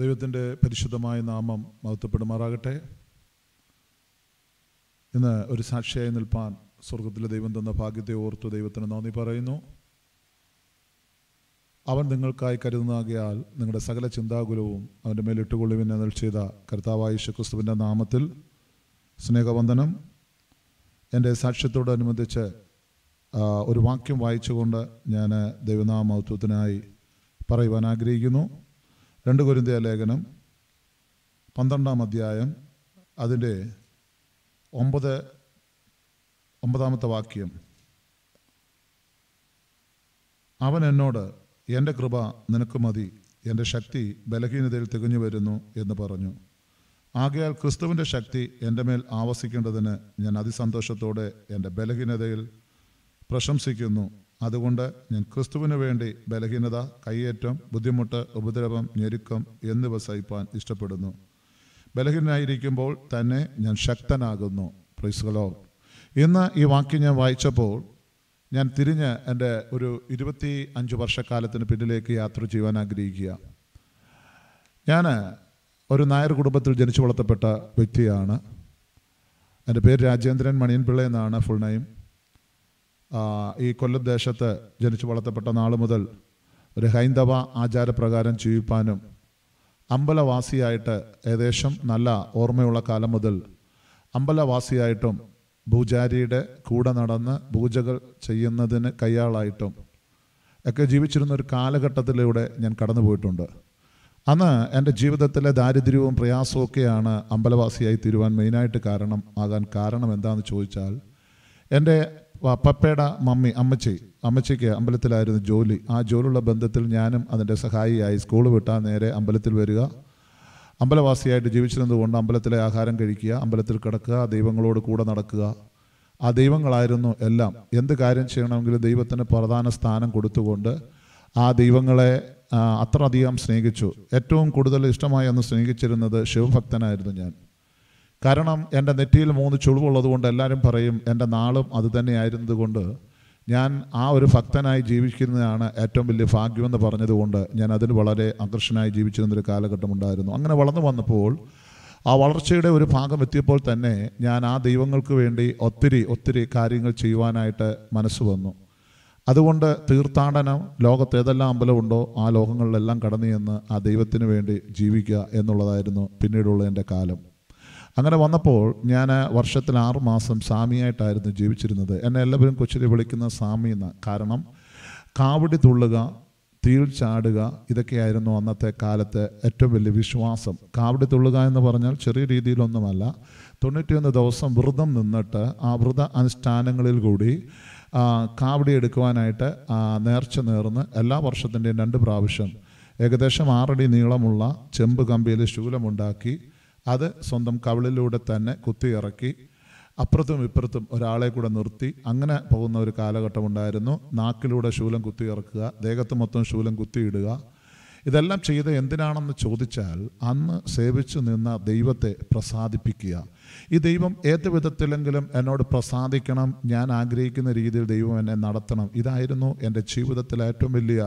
ദൈവത്തിൻ്റെ പരിശുദ്ധമായ നാമം മഹത്വപ്പെടുമാറാകട്ടെ ഇന്ന് ഒരു സാക്ഷിയായി നിൽപ്പാൻ സ്വർഗത്തിലെ ദൈവം തന്ന ഭാഗ്യത്തെ ഓർത്ത് ദൈവത്തിന് നന്ദി പറയുന്നു അവൻ നിങ്ങൾക്കായി കരുതുന്നാകിയാൽ നിങ്ങളുടെ സകല ചിന്താകുലവും അവൻ്റെ മേൽ ഇട്ടുകൊള്ളുവിൻ എന്നൽ ചെയ്ത കർത്താവായ ക്രിസ്തുവിൻ്റെ നാമത്തിൽ സ്നേഹവന്ദനം എൻ്റെ സാക്ഷ്യത്തോടനുബന്ധിച്ച് ഒരു വാക്യം വായിച്ചുകൊണ്ട് ഞാൻ ദൈവനാമഹത്വത്തിനായി പറയുവാൻ ആഗ്രഹിക്കുന്നു രണ്ട് കുരുന്തിയ ലേഖനം പന്ത്രണ്ടാം അധ്യായം അതിൻ്റെ ഒമ്പത് ഒമ്പതാമത്തെ വാക്യം അവൻ എന്നോട് എൻ്റെ കൃപ നിനക്ക് മതി എൻ്റെ ശക്തി ബലഹീനതയിൽ തികഞ്ഞു വരുന്നു എന്ന് പറഞ്ഞു ആകയാൽ ക്രിസ്തുവിൻ്റെ ശക്തി എൻ്റെ മേൽ ആവസിക്കേണ്ടതിന് ഞാൻ അതിസന്തോഷത്തോടെ എൻ്റെ ബലഹീനതയിൽ പ്രശംസിക്കുന്നു അതുകൊണ്ട് ഞാൻ ക്രിസ്തുവിന് വേണ്ടി ബലഹീനത കയ്യേറ്റം ബുദ്ധിമുട്ട് ഉപദ്രവം ഞെരുക്കം എന്നിവ സഹിപ്പാൻ ഇഷ്ടപ്പെടുന്നു ബലഹീനായിരിക്കുമ്പോൾ തന്നെ ഞാൻ ശക്തനാകുന്നു പ്രൈസുകളോ ഇന്ന് ഈ വാക്യം ഞാൻ വായിച്ചപ്പോൾ ഞാൻ തിരിഞ്ഞ് എൻ്റെ ഒരു ഇരുപത്തി അഞ്ച് വർഷക്കാലത്തിന് പിന്നിലേക്ക് യാത്ര ചെയ്യുവാൻ ആഗ്രഹിക്കുക ഞാൻ ഒരു നായർ കുടുംബത്തിൽ ജനിച്ചു വളർത്തപ്പെട്ട വ്യക്തിയാണ് എൻ്റെ പേര് രാജേന്ദ്രൻ മണിയൻപിള്ള എന്നാണ് ഫുൾ നെയിം ഈ കൊല്ലം ദേശത്ത് ജനിച്ചു വളർത്തപ്പെട്ട നാൾ മുതൽ ഒരു ഹൈന്ദവ ആചാരപ്രകാരം ജീവിപ്പാനും അമ്പലവാസിയായിട്ട് ഏകദേശം നല്ല ഓർമ്മയുള്ള കാലം മുതൽ അമ്പലവാസിയായിട്ടും പൂജാരിയുടെ കൂടെ നടന്ന് പൂജകൾ ചെയ്യുന്നതിന് കയ്യാളായിട്ടും ഒക്കെ ജീവിച്ചിരുന്ന ഒരു കാലഘട്ടത്തിലൂടെ ഞാൻ കടന്നു പോയിട്ടുണ്ട് അന്ന് എൻ്റെ ജീവിതത്തിലെ ദാരിദ്ര്യവും പ്രയാസവും അമ്പലവാസിയായി തീരുവാൻ മെയിനായിട്ട് കാരണം ആകാൻ കാരണം എന്താണെന്ന് ചോദിച്ചാൽ എൻ്റെ പപ്പയുടെ മമ്മി അമ്മച്ചി അമ്മച്ചിക്ക് അമ്പലത്തിലായിരുന്നു ജോലി ആ ജോലിയുള്ള ബന്ധത്തിൽ ഞാനും അതിൻ്റെ സഹായിയായി സ്കൂൾ വിട്ടാൽ നേരെ അമ്പലത്തിൽ വരിക അമ്പലവാസിയായിട്ട് ജീവിച്ചിരുന്നതുകൊണ്ട് അമ്പലത്തിലെ ആഹാരം കഴിക്കുക അമ്പലത്തിൽ കിടക്കുക ദൈവങ്ങളോട് കൂടെ നടക്കുക ആ ദൈവങ്ങളായിരുന്നു എല്ലാം എന്ത് കാര്യം ചെയ്യണമെങ്കിലും ദൈവത്തിന് പ്രധാന സ്ഥാനം കൊടുത്തുകൊണ്ട് ആ ദൈവങ്ങളെ അത്രയധികം സ്നേഹിച്ചു ഏറ്റവും കൂടുതൽ ഇഷ്ടമായി അന്ന് സ്നേഹിച്ചിരുന്നത് ശിവഭക്തനായിരുന്നു ഞാൻ കാരണം എൻ്റെ നെറ്റിയിൽ മൂന്ന് ചുളിവുള്ളത് കൊണ്ട് എല്ലാവരും പറയും എൻ്റെ നാളും അത് തന്നെയായിരുന്നതുകൊണ്ട് ഞാൻ ആ ഒരു ഭക്തനായി ജീവിക്കുന്നതാണ് ഏറ്റവും വലിയ ഭാഗ്യമെന്ന് പറഞ്ഞതുകൊണ്ട് ഞാൻ അതിന് വളരെ ആകർഷനായി ജീവിച്ചിരുന്നൊരു കാലഘട്ടമുണ്ടായിരുന്നു അങ്ങനെ വളർന്നു വന്നപ്പോൾ ആ വളർച്ചയുടെ ഒരു ഭാഗം എത്തിയപ്പോൾ തന്നെ ഞാൻ ആ ദൈവങ്ങൾക്ക് വേണ്ടി ഒത്തിരി ഒത്തിരി കാര്യങ്ങൾ ചെയ്യുവാനായിട്ട് മനസ്സ് വന്നു അതുകൊണ്ട് തീർത്ഥാടനം ലോകത്ത് ഏതെല്ലാം അമ്പലമുണ്ടോ ആ ലോകങ്ങളിലെല്ലാം കടന്നു ചെന്ന് ആ ദൈവത്തിന് വേണ്ടി ജീവിക്കുക എന്നുള്ളതായിരുന്നു പിന്നീടുള്ള എൻ്റെ കാലം അങ്ങനെ വന്നപ്പോൾ ഞാൻ വർഷത്തിൽ ആറ് മാസം സ്വാമിയായിട്ടായിരുന്നു ജീവിച്ചിരുന്നത് എന്നെ എല്ലാവരും കൊച്ചിയിൽ വിളിക്കുന്ന സ്വാമി എന്ന് കാരണം കാവടി തുള്ളുക തീൽ ചാടുക ഇതൊക്കെയായിരുന്നു അന്നത്തെ കാലത്തെ ഏറ്റവും വലിയ വിശ്വാസം കാവടി തുള്ളുക എന്ന് പറഞ്ഞാൽ ചെറിയ രീതിയിലൊന്നുമല്ല തൊണ്ണൂറ്റിയൊന്ന് ദിവസം വ്രതം നിന്നിട്ട് ആ വ്രത അനുഷ്ഠാനങ്ങളിൽ കൂടി കാവടി എടുക്കുവാനായിട്ട് നേർച്ച നേർന്ന് എല്ലാ വർഷത്തിൻ്റെയും രണ്ട് പ്രാവശ്യം ഏകദേശം ആറടി നീളമുള്ള ചെമ്പ് കമ്പിയിൽ ശൂലമുണ്ടാക്കി അത് സ്വന്തം കവിളിലൂടെ തന്നെ കുത്തിയിറക്കി അപ്പുറത്തും ഇപ്പുറത്തും ഒരാളെ കൂടെ നിർത്തി അങ്ങനെ പോകുന്ന ഒരു കാലഘട്ടം ഉണ്ടായിരുന്നു നാക്കിലൂടെ ശൂലം കുത്തിയിറക്കുക ദേഹത്ത് മൊത്തം ശൂലം കുത്തിയിടുക ഇതെല്ലാം ചെയ്ത് എന്തിനാണെന്ന് ചോദിച്ചാൽ അന്ന് സേവിച്ചു നിന്ന ദൈവത്തെ പ്രസാദിപ്പിക്കുക ഈ ദൈവം ഏത് വിധത്തിലെങ്കിലും എന്നോട് പ്രസാദിക്കണം ഞാൻ ആഗ്രഹിക്കുന്ന രീതിയിൽ ദൈവം എന്നെ നടത്തണം ഇതായിരുന്നു എൻ്റെ ജീവിതത്തിൽ ഏറ്റവും വലിയ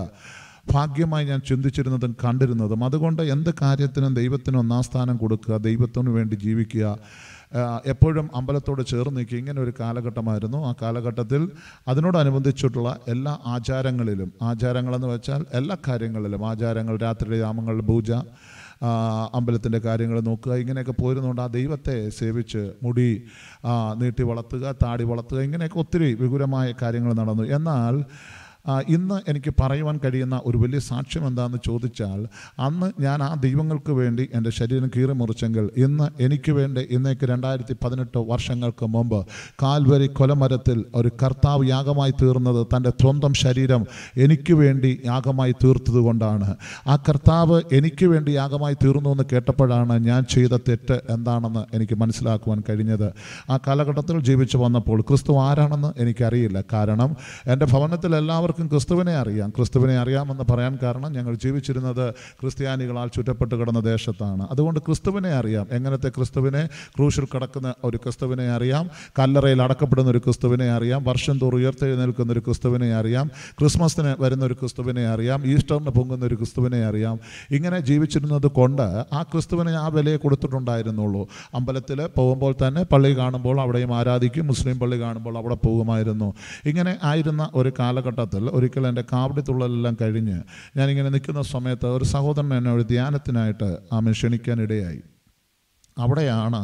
ഭാഗ്യമായി ഞാൻ ചിന്തിച്ചിരുന്നതും കണ്ടിരുന്നതും അതുകൊണ്ട് എന്ത് കാര്യത്തിനും ദൈവത്തിന് ഒന്നാം സ്ഥാനം കൊടുക്കുക ദൈവത്തിനു വേണ്ടി ജീവിക്കുക എപ്പോഴും അമ്പലത്തോട് ചേർന്ന് നിൽക്കുക ഇങ്ങനെ ഒരു കാലഘട്ടമായിരുന്നു ആ കാലഘട്ടത്തിൽ അതിനോടനുബന്ധിച്ചിട്ടുള്ള എല്ലാ ആചാരങ്ങളിലും ആചാരങ്ങളെന്ന് വെച്ചാൽ എല്ലാ കാര്യങ്ങളിലും ആചാരങ്ങൾ രാത്രിയിലെ യാമങ്ങളുടെ പൂജ അമ്പലത്തിൻ്റെ കാര്യങ്ങൾ നോക്കുക ഇങ്ങനെയൊക്കെ പോയിരുന്നുകൊണ്ട് ആ ദൈവത്തെ സേവിച്ച് മുടി നീട്ടി വളർത്തുക താടി വളർത്തുക ഇങ്ങനെയൊക്കെ ഒത്തിരി വിപുലമായ കാര്യങ്ങൾ നടന്നു എന്നാൽ ഇന്ന് എനിക്ക് പറയുവാൻ കഴിയുന്ന ഒരു വലിയ സാക്ഷ്യം എന്താണെന്ന് ചോദിച്ചാൽ അന്ന് ഞാൻ ആ ദൈവങ്ങൾക്ക് വേണ്ടി എൻ്റെ ശരീരം കീറിമുറിച്ചെങ്കിൽ ഇന്ന് എനിക്ക് വേണ്ടി ഇന്നേക്ക് രണ്ടായിരത്തി പതിനെട്ട് വർഷങ്ങൾക്ക് മുമ്പ് കാൽവരി കൊലമരത്തിൽ ഒരു കർത്താവ് യാഗമായി തീർന്നത് തൻ്റെ സ്വന്തം ശരീരം എനിക്ക് വേണ്ടി യാഗമായി കൊണ്ടാണ് ആ കർത്താവ് എനിക്ക് വേണ്ടി യാഗമായി തീർന്നു എന്ന് കേട്ടപ്പോഴാണ് ഞാൻ ചെയ്ത തെറ്റ് എന്താണെന്ന് എനിക്ക് മനസ്സിലാക്കുവാൻ കഴിഞ്ഞത് ആ കാലഘട്ടത്തിൽ ജീവിച്ചു വന്നപ്പോൾ ക്രിസ്തു ആരാണെന്ന് എനിക്കറിയില്ല കാരണം എൻ്റെ ഭവനത്തിൽ എല്ലാവർക്കും എല്ലാവർക്കും ക്രിസ്തുവിനെ അറിയാം ക്രിസ്തുവിനെ അറിയാമെന്ന് പറയാൻ കാരണം ഞങ്ങൾ ജീവിച്ചിരുന്നത് ക്രിസ്ത്യാനികളാൽ ചുറ്റപ്പെട്ട് കിടന്ന ദേശത്താണ് അതുകൊണ്ട് ക്രിസ്തുവിനെ അറിയാം എങ്ങനത്തെ ക്രിസ്തുവിനെ ക്രൂശിൽ കിടക്കുന്ന ഒരു ക്രിസ്തുവിനെ അറിയാം കല്ലറയിൽ അടക്കപ്പെടുന്ന ഒരു ക്രിസ്തുവിനെ അറിയാം വർഷം തോറും ഉയർത്തെഴുന്നേൽക്കുന്ന ഒരു ക്രിസ്തുവിനെ അറിയാം ക്രിസ്മസിന് വരുന്ന ഒരു ക്രിസ്തുവിനെ അറിയാം ഈസ്റ്ററിന് പൊങ്ങുന്ന ഒരു ക്രിസ്തുവിനെ അറിയാം ഇങ്ങനെ ജീവിച്ചിരുന്നത് കൊണ്ട് ആ ക്രിസ്തുവിനെ ആ വിലയെ കൊടുത്തിട്ടുണ്ടായിരുന്നുള്ളൂ അമ്പലത്തിൽ പോകുമ്പോൾ തന്നെ പള്ളി കാണുമ്പോൾ അവിടെയും ആരാധിക്കും മുസ്ലിം പള്ളി കാണുമ്പോൾ അവിടെ പോകുമായിരുന്നു ഇങ്ങനെ ആയിരുന്ന ഒരു കാലഘട്ടത്തിൽ തുള്ളൽ ഒരിക്കൽ എൻ്റെ കാവടി തുള്ളലെല്ലാം കഴിഞ്ഞ് ഞാനിങ്ങനെ നിൽക്കുന്ന സമയത്ത് ഒരു സഹോദരൻ എന്നെ ഒരു ധ്യാനത്തിനായിട്ട് ആമെ ക്ഷണിക്കാനിടയായി അവിടെയാണ്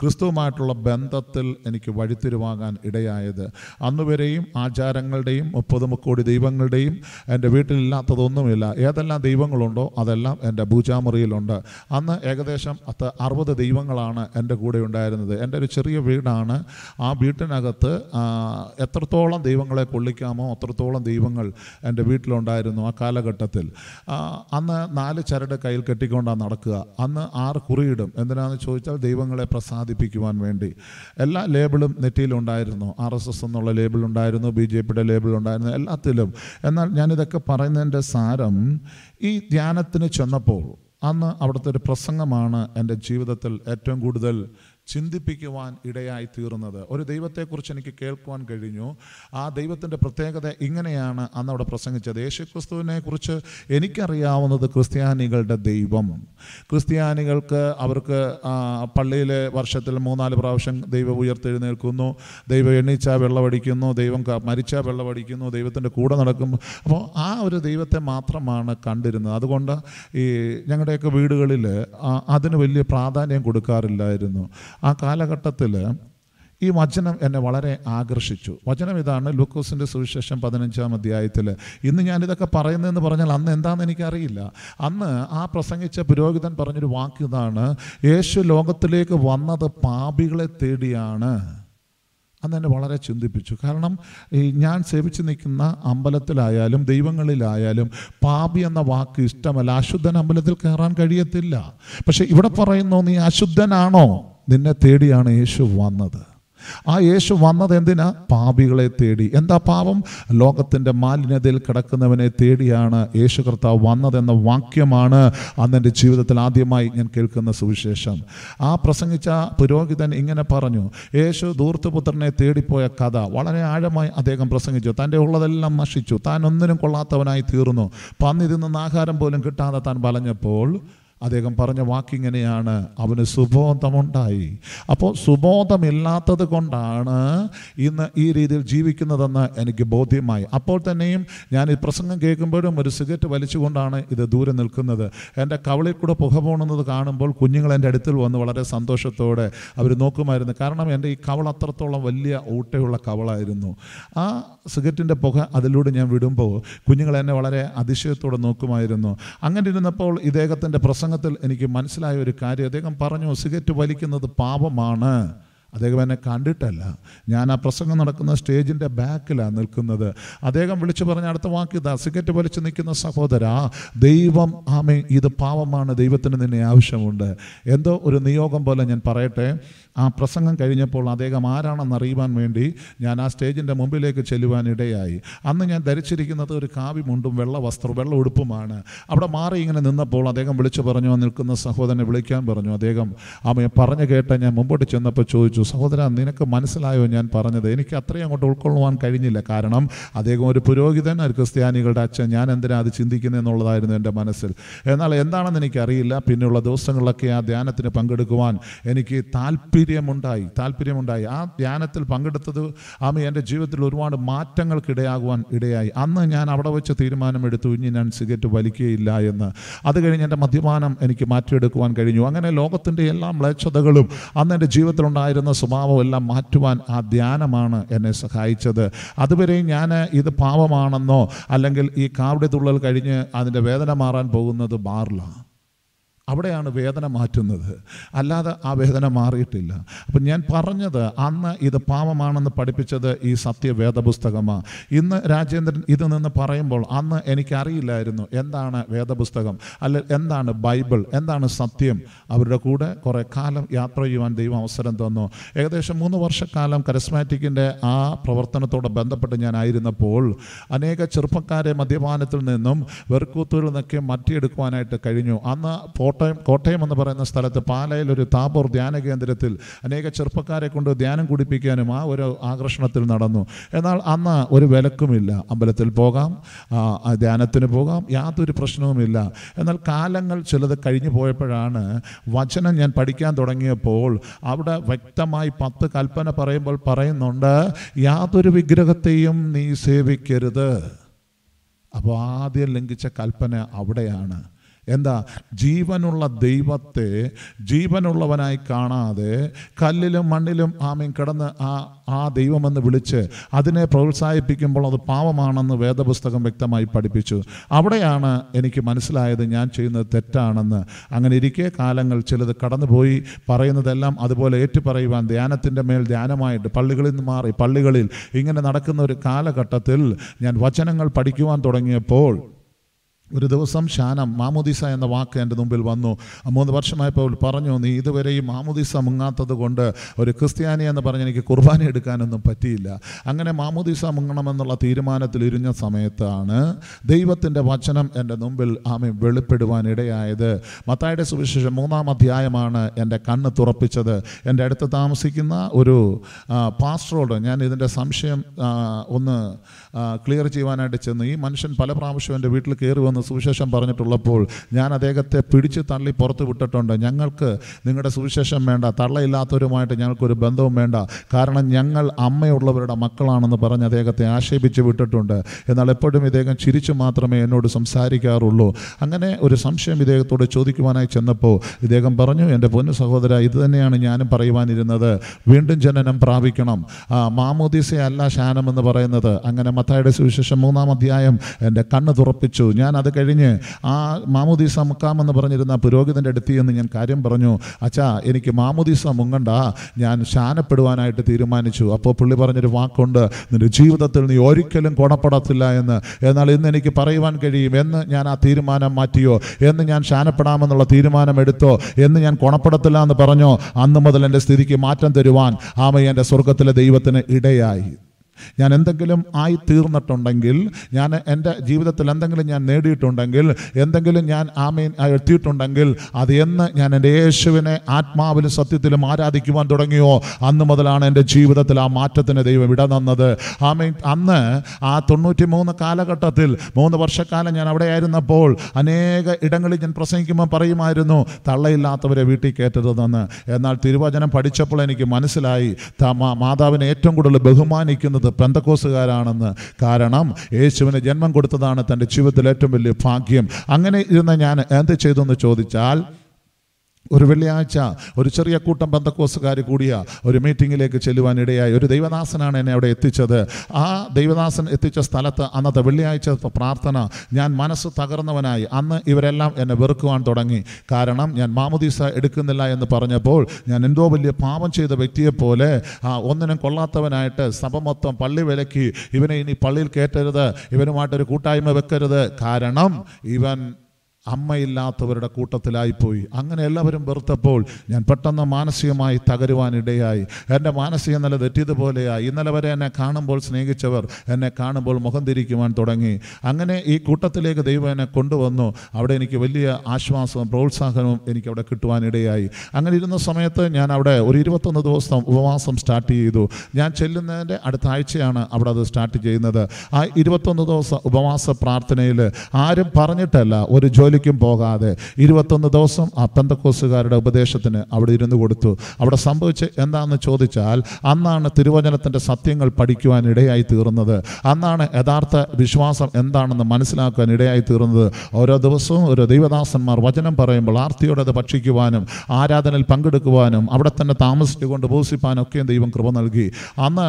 ക്രിസ്തുവുമായിട്ടുള്ള ബന്ധത്തിൽ എനിക്ക് വഴിത്തിരുവാകാൻ ഇടയായത് അന്നുവരെയും ആചാരങ്ങളുടെയും മുപ്പത് മുക്കോടി ദൈവങ്ങളുടെയും എൻ്റെ വീട്ടിലില്ലാത്തതൊന്നുമില്ല ഏതെല്ലാം ദൈവങ്ങളുണ്ടോ അതെല്ലാം എൻ്റെ ഭൂജാമുറിയിലുണ്ട് അന്ന് ഏകദേശം അത്ത അറുപത് ദൈവങ്ങളാണ് എൻ്റെ കൂടെ ഉണ്ടായിരുന്നത് എൻ്റെ ഒരു ചെറിയ വീടാണ് ആ വീട്ടിനകത്ത് എത്രത്തോളം ദൈവങ്ങളെ കൊള്ളിക്കാമോ അത്രത്തോളം ദൈവങ്ങൾ എൻ്റെ വീട്ടിലുണ്ടായിരുന്നു ആ കാലഘട്ടത്തിൽ അന്ന് നാല് ചരട് കയ്യിൽ കെട്ടിക്കൊണ്ടാണ് നടക്കുക അന്ന് ആറ് കുറിയിടും എന്തിനാണെന്ന് ചോദിച്ചാൽ ദൈവങ്ങളെ പ്രസാദിപ്പിക്കുവാൻ വേണ്ടി എല്ലാ ലേബിളും നെറ്റിയിലുണ്ടായിരുന്നു ആർ എസ് എസ് എന്നുള്ള ലേബിളുണ്ടായിരുന്നു ബി ജെ പിയുടെ ലേബിളുണ്ടായിരുന്നു എല്ലാത്തിലും എന്നാൽ ഞാനിതൊക്കെ പറയുന്നതിൻ്റെ സാരം ഈ ധ്യാനത്തിന് ചെന്നപ്പോൾ അന്ന് അവിടുത്തെ ഒരു പ്രസംഗമാണ് എൻ്റെ ജീവിതത്തിൽ ഏറ്റവും കൂടുതൽ ചിന്തിപ്പിക്കുവാൻ ഇടയായി തീർന്നത് ഒരു ദൈവത്തെക്കുറിച്ച് എനിക്ക് കേൾക്കുവാൻ കഴിഞ്ഞു ആ ദൈവത്തിൻ്റെ പ്രത്യേകത ഇങ്ങനെയാണ് അന്ന് അവിടെ പ്രസംഗിച്ചത് യേശുക്രിസ്തുവിനെ കുറിച്ച് എനിക്കറിയാവുന്നത് ക്രിസ്ത്യാനികളുടെ ദൈവം ക്രിസ്ത്യാനികൾക്ക് അവർക്ക് പള്ളിയിൽ വർഷത്തിൽ മൂന്നാല് പ്രാവശ്യം ദൈവം ഉയർത്തെഴുന്നേൽക്കുന്നു ദൈവം എണ്ണിച്ചാൽ വെള്ളമടിക്കുന്നു ദൈവം മരിച്ചാൽ വെള്ളമടിക്കുന്നു ദൈവത്തിൻ്റെ കൂടെ നടക്കും അപ്പോൾ ആ ഒരു ദൈവത്തെ മാത്രമാണ് കണ്ടിരുന്നത് അതുകൊണ്ട് ഈ ഞങ്ങളുടെയൊക്കെ വീടുകളിൽ അതിന് വലിയ പ്രാധാന്യം കൊടുക്കാറില്ലായിരുന്നു ആ കാലഘട്ടത്തിൽ ഈ വചനം എന്നെ വളരെ ആകർഷിച്ചു വചനം ഇതാണ് ലൂക്കോസിൻ്റെ സുവിശേഷം പതിനഞ്ചാം അധ്യായത്തിൽ ഇന്ന് ഞാനിതൊക്കെ പറയുന്നതെന്ന് പറഞ്ഞാൽ അന്ന് എന്താണെന്ന് എനിക്കറിയില്ല അന്ന് ആ പ്രസംഗിച്ച പുരോഹിതൻ പറഞ്ഞൊരു വാക്ക് ഇതാണ് യേശു ലോകത്തിലേക്ക് വന്നത് പാപികളെ തേടിയാണ് അന്നെന്നെ വളരെ ചിന്തിപ്പിച്ചു കാരണം ഈ ഞാൻ സേവിച്ച് നിൽക്കുന്ന അമ്പലത്തിലായാലും ദൈവങ്ങളിലായാലും പാപി എന്ന വാക്ക് ഇഷ്ടമല്ല അശുദ്ധൻ അമ്പലത്തിൽ കയറാൻ കഴിയത്തില്ല പക്ഷേ ഇവിടെ പറയുന്നു നീ അശുദ്ധനാണോ നിന്നെ തേടിയാണ് യേശു വന്നത് ആ യേശു വന്നത് എന്തിനാ പാപികളെ തേടി എന്താ പാപം ലോകത്തിൻ്റെ മാലിന്യതയിൽ കിടക്കുന്നവനെ തേടിയാണ് യേശു കർത്താവ് വന്നതെന്ന വാക്യമാണ് അന്ന് എൻ്റെ ജീവിതത്തിൽ ആദ്യമായി ഞാൻ കേൾക്കുന്ന സുവിശേഷം ആ പ്രസംഗിച്ച പുരോഹിതൻ ഇങ്ങനെ പറഞ്ഞു യേശു ദൂർത്തുപുത്രനെ തേടിപ്പോയ കഥ വളരെ ആഴമായി അദ്ദേഹം പ്രസംഗിച്ചു തൻ്റെ ഉള്ളതെല്ലാം നശിച്ചു താൻ ഒന്നിനും കൊള്ളാത്തവനായി തീർന്നു പന്നി തിന്നുന്ന ആഹാരം പോലും കിട്ടാതെ താൻ വലഞ്ഞപ്പോൾ അദ്ദേഹം പറഞ്ഞ വാക്കിങ്ങനെയാണ് അവന് സുബോധമുണ്ടായി അപ്പോൾ സുബോധമില്ലാത്തത് കൊണ്ടാണ് ഇന്ന് ഈ രീതിയിൽ ജീവിക്കുന്നതെന്ന് എനിക്ക് ബോധ്യമായി അപ്പോൾ തന്നെയും ഞാൻ ഈ പ്രസംഗം കേൾക്കുമ്പോഴും ഒരു സിഗരറ്റ് വലിച്ചുകൊണ്ടാണ് ഇത് ദൂരെ നിൽക്കുന്നത് എൻ്റെ കവളിൽ കൂടെ പുക പോകുന്നത് കാണുമ്പോൾ കുഞ്ഞുങ്ങൾ എൻ്റെ അടുത്തിൽ വന്ന് വളരെ സന്തോഷത്തോടെ അവർ നോക്കുമായിരുന്നു കാരണം എൻ്റെ ഈ കവൾ അത്രത്തോളം വലിയ ഊട്ടയുള്ള കവളായിരുന്നു ആ സിഗരറ്റിൻ്റെ പുക അതിലൂടെ ഞാൻ വിടുമ്പോൾ കുഞ്ഞുങ്ങൾ എന്നെ വളരെ അതിശയത്തോടെ നോക്കുമായിരുന്നു അങ്ങനെ ഇരുന്നപ്പോൾ ഇദ്ദേഹത്തിൻ്റെ പ്രസംഗം പ്രസംഗത്തിൽ എനിക്ക് മനസ്സിലായ ഒരു കാര്യം അദ്ദേഹം പറഞ്ഞു സിഗരറ്റ് വലിക്കുന്നത് പാപമാണ് അദ്ദേഹം എന്നെ കണ്ടിട്ടല്ല ഞാൻ ആ പ്രസംഗം നടക്കുന്ന സ്റ്റേജിൻ്റെ ബാക്കിലാണ് നിൽക്കുന്നത് അദ്ദേഹം വിളിച്ചു പറഞ്ഞ അടുത്ത വാക്ക് ഇതാ സിഗരറ്റ് വലിച്ചു നിൽക്കുന്ന സഹോദര ദൈവം ആമേ ഇത് പാവമാണ് ദൈവത്തിന് നിന്നെ ആവശ്യമുണ്ട് എന്തോ ഒരു നിയോഗം പോലെ ഞാൻ പറയട്ടെ ആ പ്രസംഗം കഴിഞ്ഞപ്പോൾ അദ്ദേഹം ആരാണെന്ന് അറിയുവാൻ വേണ്ടി ഞാൻ ആ സ്റ്റേജിൻ്റെ മുമ്പിലേക്ക് ചെല്ലുവാനിടയായി അന്ന് ഞാൻ ധരിച്ചിരിക്കുന്നത് ഒരു കാവി മുണ്ടും വെള്ള വസ്ത്രവും വെള്ള ഉടുപ്പുമാണ് അവിടെ മാറി ഇങ്ങനെ നിന്നപ്പോൾ അദ്ദേഹം വിളിച്ചു പറഞ്ഞു നിൽക്കുന്ന സഹോദരനെ വിളിക്കാൻ പറഞ്ഞു അദ്ദേഹം അമ്മയെ പറഞ്ഞു കേട്ട ഞാൻ മുമ്പോട്ട് ചെന്നപ്പോൾ ചോദിച്ചു സഹോദര നിനക്ക് മനസ്സിലായോ ഞാൻ പറഞ്ഞത് എനിക്ക് അത്രയും അങ്ങോട്ട് ഉൾക്കൊള്ളുവാൻ കഴിഞ്ഞില്ല കാരണം അദ്ദേഹം ഒരു പുരോഹിതൻ ഒരു ക്രിസ്ത്യാനികളുടെ അച്ഛൻ ഞാൻ എന്തിനാ അത് ചിന്തിക്കുന്നത് എന്നുള്ളതായിരുന്നു എൻ്റെ മനസ്സിൽ എന്നാൽ എന്താണെന്ന് എനിക്കറിയില്ല പിന്നെയുള്ള ദിവസങ്ങളിലൊക്കെ ആ ധ്യാനത്തിന് പങ്കെടുക്കുവാൻ എനിക്ക് താല്പര്യം വീര്യമുണ്ടായി താല്പര്യമുണ്ടായി ആ ധ്യാനത്തിൽ പങ്കെടുത്തത് ആമ എൻ്റെ ജീവിതത്തിൽ ഒരുപാട് ഇടയാകുവാൻ ഇടയായി അന്ന് ഞാൻ അവിടെ വെച്ച് തീരുമാനമെടുത്തു ഇനി ഞാൻ സിഗരറ്റ് വലിക്കുകയില്ല എന്ന് അത് കഴിഞ്ഞ് എൻ്റെ മദ്യപാനം എനിക്ക് മാറ്റിയെടുക്കുവാൻ കഴിഞ്ഞു അങ്ങനെ ലോകത്തിൻ്റെ എല്ലാ മ്ലേച്ഛതകളും അന്ന് എൻ്റെ ജീവിതത്തിലുണ്ടായിരുന്ന സ്വഭാവം എല്ലാം മാറ്റുവാൻ ആ ധ്യാനമാണ് എന്നെ സഹായിച്ചത് അതുവരെ ഞാൻ ഇത് പാപമാണെന്നോ അല്ലെങ്കിൽ ഈ കാവിടെ തുള്ളൽ കഴിഞ്ഞ് അതിൻ്റെ വേദന മാറാൻ പോകുന്നത് ബാറിലാണ് അവിടെയാണ് വേദന മാറ്റുന്നത് അല്ലാതെ ആ വേദന മാറിയിട്ടില്ല അപ്പം ഞാൻ പറഞ്ഞത് അന്ന് ഇത് പാപമാണെന്ന് പഠിപ്പിച്ചത് ഈ സത്യവേദപുസ്തകമാണ് ഇന്ന് രാജേന്ദ്രൻ ഇത് നിന്ന് പറയുമ്പോൾ അന്ന് എനിക്കറിയില്ലായിരുന്നു എന്താണ് വേദപുസ്തകം അല്ല എന്താണ് ബൈബിൾ എന്താണ് സത്യം അവരുടെ കൂടെ കുറേ കാലം യാത്ര ചെയ്യുവാൻ ദൈവം അവസരം തന്നു ഏകദേശം മൂന്ന് വർഷക്കാലം കരസ്മാറ്റിക്കിൻ്റെ ആ പ്രവർത്തനത്തോട് ബന്ധപ്പെട്ട് ഞാനായിരുന്നപ്പോൾ അനേക ചെറുപ്പക്കാരെ മദ്യപാനത്തിൽ നിന്നും വെറുക്കൂത്തുകളിൽ നിന്നൊക്കെ മാറ്റിയെടുക്കുവാനായിട്ട് കഴിഞ്ഞു അന്ന് കോട്ടയം കോട്ടയം എന്ന് പറയുന്ന സ്ഥലത്ത് പാലയിൽ ഒരു ധ്യാന കേന്ദ്രത്തിൽ അനേക ചെറുപ്പക്കാരെ കൊണ്ട് ധ്യാനം കുടിപ്പിക്കാനും ആ ഒരു ആകർഷണത്തിൽ നടന്നു എന്നാൽ അന്ന് ഒരു വിലക്കുമില്ല അമ്പലത്തിൽ പോകാം ധ്യാനത്തിന് പോകാം യാതൊരു പ്രശ്നവുമില്ല എന്നാൽ കാലങ്ങൾ ചിലത് കഴിഞ്ഞു പോയപ്പോഴാണ് വചനം ഞാൻ പഠിക്കാൻ തുടങ്ങിയപ്പോൾ അവിടെ വ്യക്തമായി പത്ത് കൽപ്പന പറയുമ്പോൾ പറയുന്നുണ്ട് യാതൊരു വിഗ്രഹത്തെയും നീ സേവിക്കരുത് അപ്പോൾ ആദ്യം ലംഘിച്ച കൽപ്പന അവിടെയാണ് എന്താ ജീവനുള്ള ദൈവത്തെ ജീവനുള്ളവനായി കാണാതെ കല്ലിലും മണ്ണിലും ആമീൻ കിടന്ന് ആ ആ ദൈവമെന്ന് വിളിച്ച് അതിനെ പ്രോത്സാഹിപ്പിക്കുമ്പോൾ അത് പാവമാണെന്ന് വേദപുസ്തകം വ്യക്തമായി പഠിപ്പിച്ചു അവിടെയാണ് എനിക്ക് മനസ്സിലായത് ഞാൻ ചെയ്യുന്നത് തെറ്റാണെന്ന് അങ്ങനെ ഇരിക്കെ കാലങ്ങൾ ചിലത് കടന്നുപോയി പറയുന്നതെല്ലാം അതുപോലെ ഏറ്റുപറയുവാൻ ധ്യാനത്തിൻ്റെ മേൽ ധ്യാനമായിട്ട് പള്ളികളിൽ നിന്ന് മാറി പള്ളികളിൽ ഇങ്ങനെ നടക്കുന്ന ഒരു കാലഘട്ടത്തിൽ ഞാൻ വചനങ്ങൾ പഠിക്കുവാൻ തുടങ്ങിയപ്പോൾ ഒരു ദിവസം ശാനം മാമുദീസ എന്ന വാക്ക് എൻ്റെ മുമ്പിൽ വന്നു മൂന്ന് വർഷമായപ്പോൾ പറഞ്ഞു നീ ഇതുവരെ ഈ മാമോദിസ മുങ്ങാത്തത് കൊണ്ട് ഒരു ക്രിസ്ത്യാനി എന്ന് പറഞ്ഞ് എനിക്ക് കുർബാന എടുക്കാനൊന്നും പറ്റിയില്ല അങ്ങനെ മാമുദീസ മുങ്ങണമെന്നുള്ള തീരുമാനത്തിൽ ഇരുന്ന സമയത്താണ് ദൈവത്തിൻ്റെ വചനം എൻ്റെ മുമ്പിൽ ആമി വെളിപ്പെടുവാനിടയായത് മത്തായുടെ സുവിശേഷം മൂന്നാം അധ്യായമാണ് എൻ്റെ കണ്ണ് തുറപ്പിച്ചത് എൻ്റെ അടുത്ത് താമസിക്കുന്ന ഒരു പാസ്റ്ററോട് ഞാൻ ഇതിൻ്റെ സംശയം ഒന്ന് ക്ലിയർ ചെയ്യുവാനായിട്ട് ചെന്നു ഈ മനുഷ്യൻ പല പ്രാവശ്യം എൻ്റെ വീട്ടിൽ കയറി വന്ന് സുവിശേഷം പറഞ്ഞിട്ടുള്ളപ്പോൾ ഞാൻ അദ്ദേഹത്തെ പിടിച്ച് തള്ളി പുറത്ത് വിട്ടിട്ടുണ്ട് ഞങ്ങൾക്ക് നിങ്ങളുടെ സുവിശേഷം വേണ്ട തള്ളയില്ലാത്തവരുമായിട്ട് ഞങ്ങൾക്കൊരു ബന്ധവും വേണ്ട കാരണം ഞങ്ങൾ അമ്മയുള്ളവരുടെ മക്കളാണെന്ന് പറഞ്ഞ് അദ്ദേഹത്തെ ആക്ഷേപിച്ച് വിട്ടിട്ടുണ്ട് എന്നാൽ എപ്പോഴും ഇദ്ദേഹം ചിരിച്ചു മാത്രമേ എന്നോട് സംസാരിക്കാറുള്ളൂ അങ്ങനെ ഒരു സംശയം ഇദ്ദേഹത്തോട് ചോദിക്കുവാനായി ചെന്നപ്പോൾ ഇദ്ദേഹം പറഞ്ഞു എൻ്റെ പൊന്നു സഹോദര ഇത് തന്നെയാണ് ഞാനും പറയുവാനിരുന്നത് വീണ്ടും ജനനം പ്രാപിക്കണം മാമോദീസയല്ല ശാനമെന്ന് പറയുന്നത് അങ്ങനെ മത്തായുടെ സുവിശേഷം മൂന്നാം അധ്യായം എൻ്റെ കണ്ണ് തുറപ്പിച്ചു ഞാൻ അത് കഴിഞ്ഞ് ആ മാമുദീസ മുക്കാമെന്ന് പറഞ്ഞിരുന്ന പുരോഹിതൻ്റെ അടുത്ത് എന്ന് ഞാൻ കാര്യം പറഞ്ഞു അച്ഛാ എനിക്ക് മാമുദീസ മുങ്ങണ്ട ഞാൻ ശാനപ്പെടുവാനായിട്ട് തീരുമാനിച്ചു അപ്പോൾ പുള്ളി പറഞ്ഞൊരു വാക്കുണ്ട് നിൻ്റെ ജീവിതത്തിൽ നീ ഒരിക്കലും ഗുണപ്പെടത്തില്ല എന്ന് എന്നാൽ ഇന്ന് എനിക്ക് പറയുവാൻ കഴിയും എന്ന് ഞാൻ ആ തീരുമാനം മാറ്റിയോ എന്ന് ഞാൻ ശാനപ്പെടാമെന്നുള്ള തീരുമാനം എടുത്തോ എന്ന് ഞാൻ ഗുണപ്പെടത്തില്ല എന്ന് പറഞ്ഞോ അന്ന് മുതൽ എൻ്റെ സ്ഥിതിക്ക് മാറ്റം തരുവാൻ ആമ എൻ്റെ സ്വർഗത്തിലെ ദൈവത്തിന് ഇടയായി ഞാൻ എന്തെങ്കിലും ആയി തീർന്നിട്ടുണ്ടെങ്കിൽ ഞാൻ എൻ്റെ ജീവിതത്തിൽ എന്തെങ്കിലും ഞാൻ നേടിയിട്ടുണ്ടെങ്കിൽ എന്തെങ്കിലും ഞാൻ ആമീൻ എത്തിയിട്ടുണ്ടെങ്കിൽ അത് എന്ന് ഞാൻ എൻ്റെ യേശുവിനെ ആത്മാവിലും സത്യത്തിലും ആരാധിക്കുവാൻ തുടങ്ങിയോ അന്ന് മുതലാണ് എൻ്റെ ജീവിതത്തിൽ ആ മാറ്റത്തിന് ദൈവം ഇട തന്നത് ആമീൻ അന്ന് ആ തൊണ്ണൂറ്റി മൂന്ന് കാലഘട്ടത്തിൽ മൂന്ന് വർഷക്കാലം ഞാൻ അവിടെ ആയിരുന്നപ്പോൾ അനേക ഇടങ്ങളിൽ ഞാൻ പ്രസംഗിക്കുമ്പോൾ പറയുമായിരുന്നു തള്ളയില്ലാത്തവരെ വീട്ടിൽ കയറ്റരുതെന്ന് എന്നാൽ തിരുവചനം പഠിച്ചപ്പോൾ എനിക്ക് മനസ്സിലായി മാതാവിനെ ഏറ്റവും കൂടുതൽ ബഹുമാനിക്കുന്നത് ചെയ്യുന്നത് പ്രന്തക്കോസുകാരാണെന്ന് കാരണം യേശുവിന് ജന്മം കൊടുത്തതാണ് തൻ്റെ ജീവിതത്തിൽ ഏറ്റവും വലിയ ഭാഗ്യം അങ്ങനെ ഇരുന്ന ഞാൻ എന്ത് ചെയ്തു എന്ന് ചോദിച്ചാൽ ഒരു വെള്ളിയാഴ്ച ഒരു ചെറിയ കൂട്ടം ബന്ധക്കോസുകാർ കൂടിയ ഒരു മീറ്റിങ്ങിലേക്ക് ചെല്ലുവാനിടയായി ഒരു ദൈവദാസനാണ് എന്നെ അവിടെ എത്തിച്ചത് ആ ദൈവദാസൻ എത്തിച്ച സ്ഥലത്ത് അന്നത്തെ വെള്ളിയാഴ്ച പ്രാർത്ഥന ഞാൻ മനസ്സ് തകർന്നവനായി അന്ന് ഇവരെല്ലാം എന്നെ വെറുക്കുവാൻ തുടങ്ങി കാരണം ഞാൻ മാമുദീസ എടുക്കുന്നില്ല എന്ന് പറഞ്ഞപ്പോൾ ഞാൻ എന്തോ വലിയ പാപം ചെയ്ത വ്യക്തിയെപ്പോലെ ആ ഒന്നിനും കൊള്ളാത്തവനായിട്ട് സഭ മൊത്തം പള്ളി വിലക്കി ഇവനെ ഇനി പള്ളിയിൽ കയറ്റരുത് ഇവനുമായിട്ടൊരു കൂട്ടായ്മ വെക്കരുത് കാരണം ഇവൻ അമ്മയില്ലാത്തവരുടെ കൂട്ടത്തിലായിപ്പോയി അങ്ങനെ എല്ലാവരും വെറുത്തപ്പോൾ ഞാൻ പെട്ടെന്ന് മാനസികമായി തകരുവാനിടയായി എൻ്റെ മാനസിക നില തെറ്റിയതുപോലെയായി ഇന്നലെ വരെ എന്നെ കാണുമ്പോൾ സ്നേഹിച്ചവർ എന്നെ കാണുമ്പോൾ മുഖം തിരിക്കുവാൻ തുടങ്ങി അങ്ങനെ ഈ കൂട്ടത്തിലേക്ക് ദൈവം എന്നെ കൊണ്ടുവന്നു അവിടെ എനിക്ക് വലിയ ആശ്വാസവും പ്രോത്സാഹനവും എനിക്ക് അവിടെ കിട്ടുവാനിടയായി അങ്ങനെ ഇരുന്ന സമയത്ത് ഞാൻ അവിടെ ഒരു ഇരുപത്തൊന്ന് ദിവസം ഉപവാസം സ്റ്റാർട്ട് ചെയ്തു ഞാൻ ചെല്ലുന്നതിൻ്റെ അടുത്ത ആഴ്ചയാണ് അവിടെ അത് സ്റ്റാർട്ട് ചെയ്യുന്നത് ആ ഇരുപത്തൊന്ന് ദിവസം ഉപവാസ പ്രാർത്ഥനയിൽ ആരും പറഞ്ഞിട്ടല്ല ഒരു ജോലി ജോലിക്കും പോകാതെ ഇരുപത്തൊന്ന് ദിവസം ആ പെന്തക്കോസുകാരുടെ ഉപദേശത്തിന് അവിടെ ഇരുന്ന് കൊടുത്തു അവിടെ സംഭവിച്ച് എന്താണെന്ന് ചോദിച്ചാൽ അന്നാണ് തിരുവചനത്തിൻ്റെ സത്യങ്ങൾ പഠിക്കുവാൻ ഇടയായി തീർന്നത് അന്നാണ് യഥാർത്ഥ വിശ്വാസം എന്താണെന്ന് മനസ്സിലാക്കാൻ ഇടയായി തീർന്നത് ഓരോ ദിവസവും ഓരോ ദൈവദാസന്മാർ വചനം പറയുമ്പോൾ ആർത്തിയോടെ അത് ഭക്ഷിക്കുവാനും ആരാധനയിൽ പങ്കെടുക്കുവാനും അവിടെ തന്നെ താമസിച്ചുകൊണ്ട് ഭൂസിപ്പാനും ഒക്കെയും ദൈവം കൃപ നൽകി അന്ന്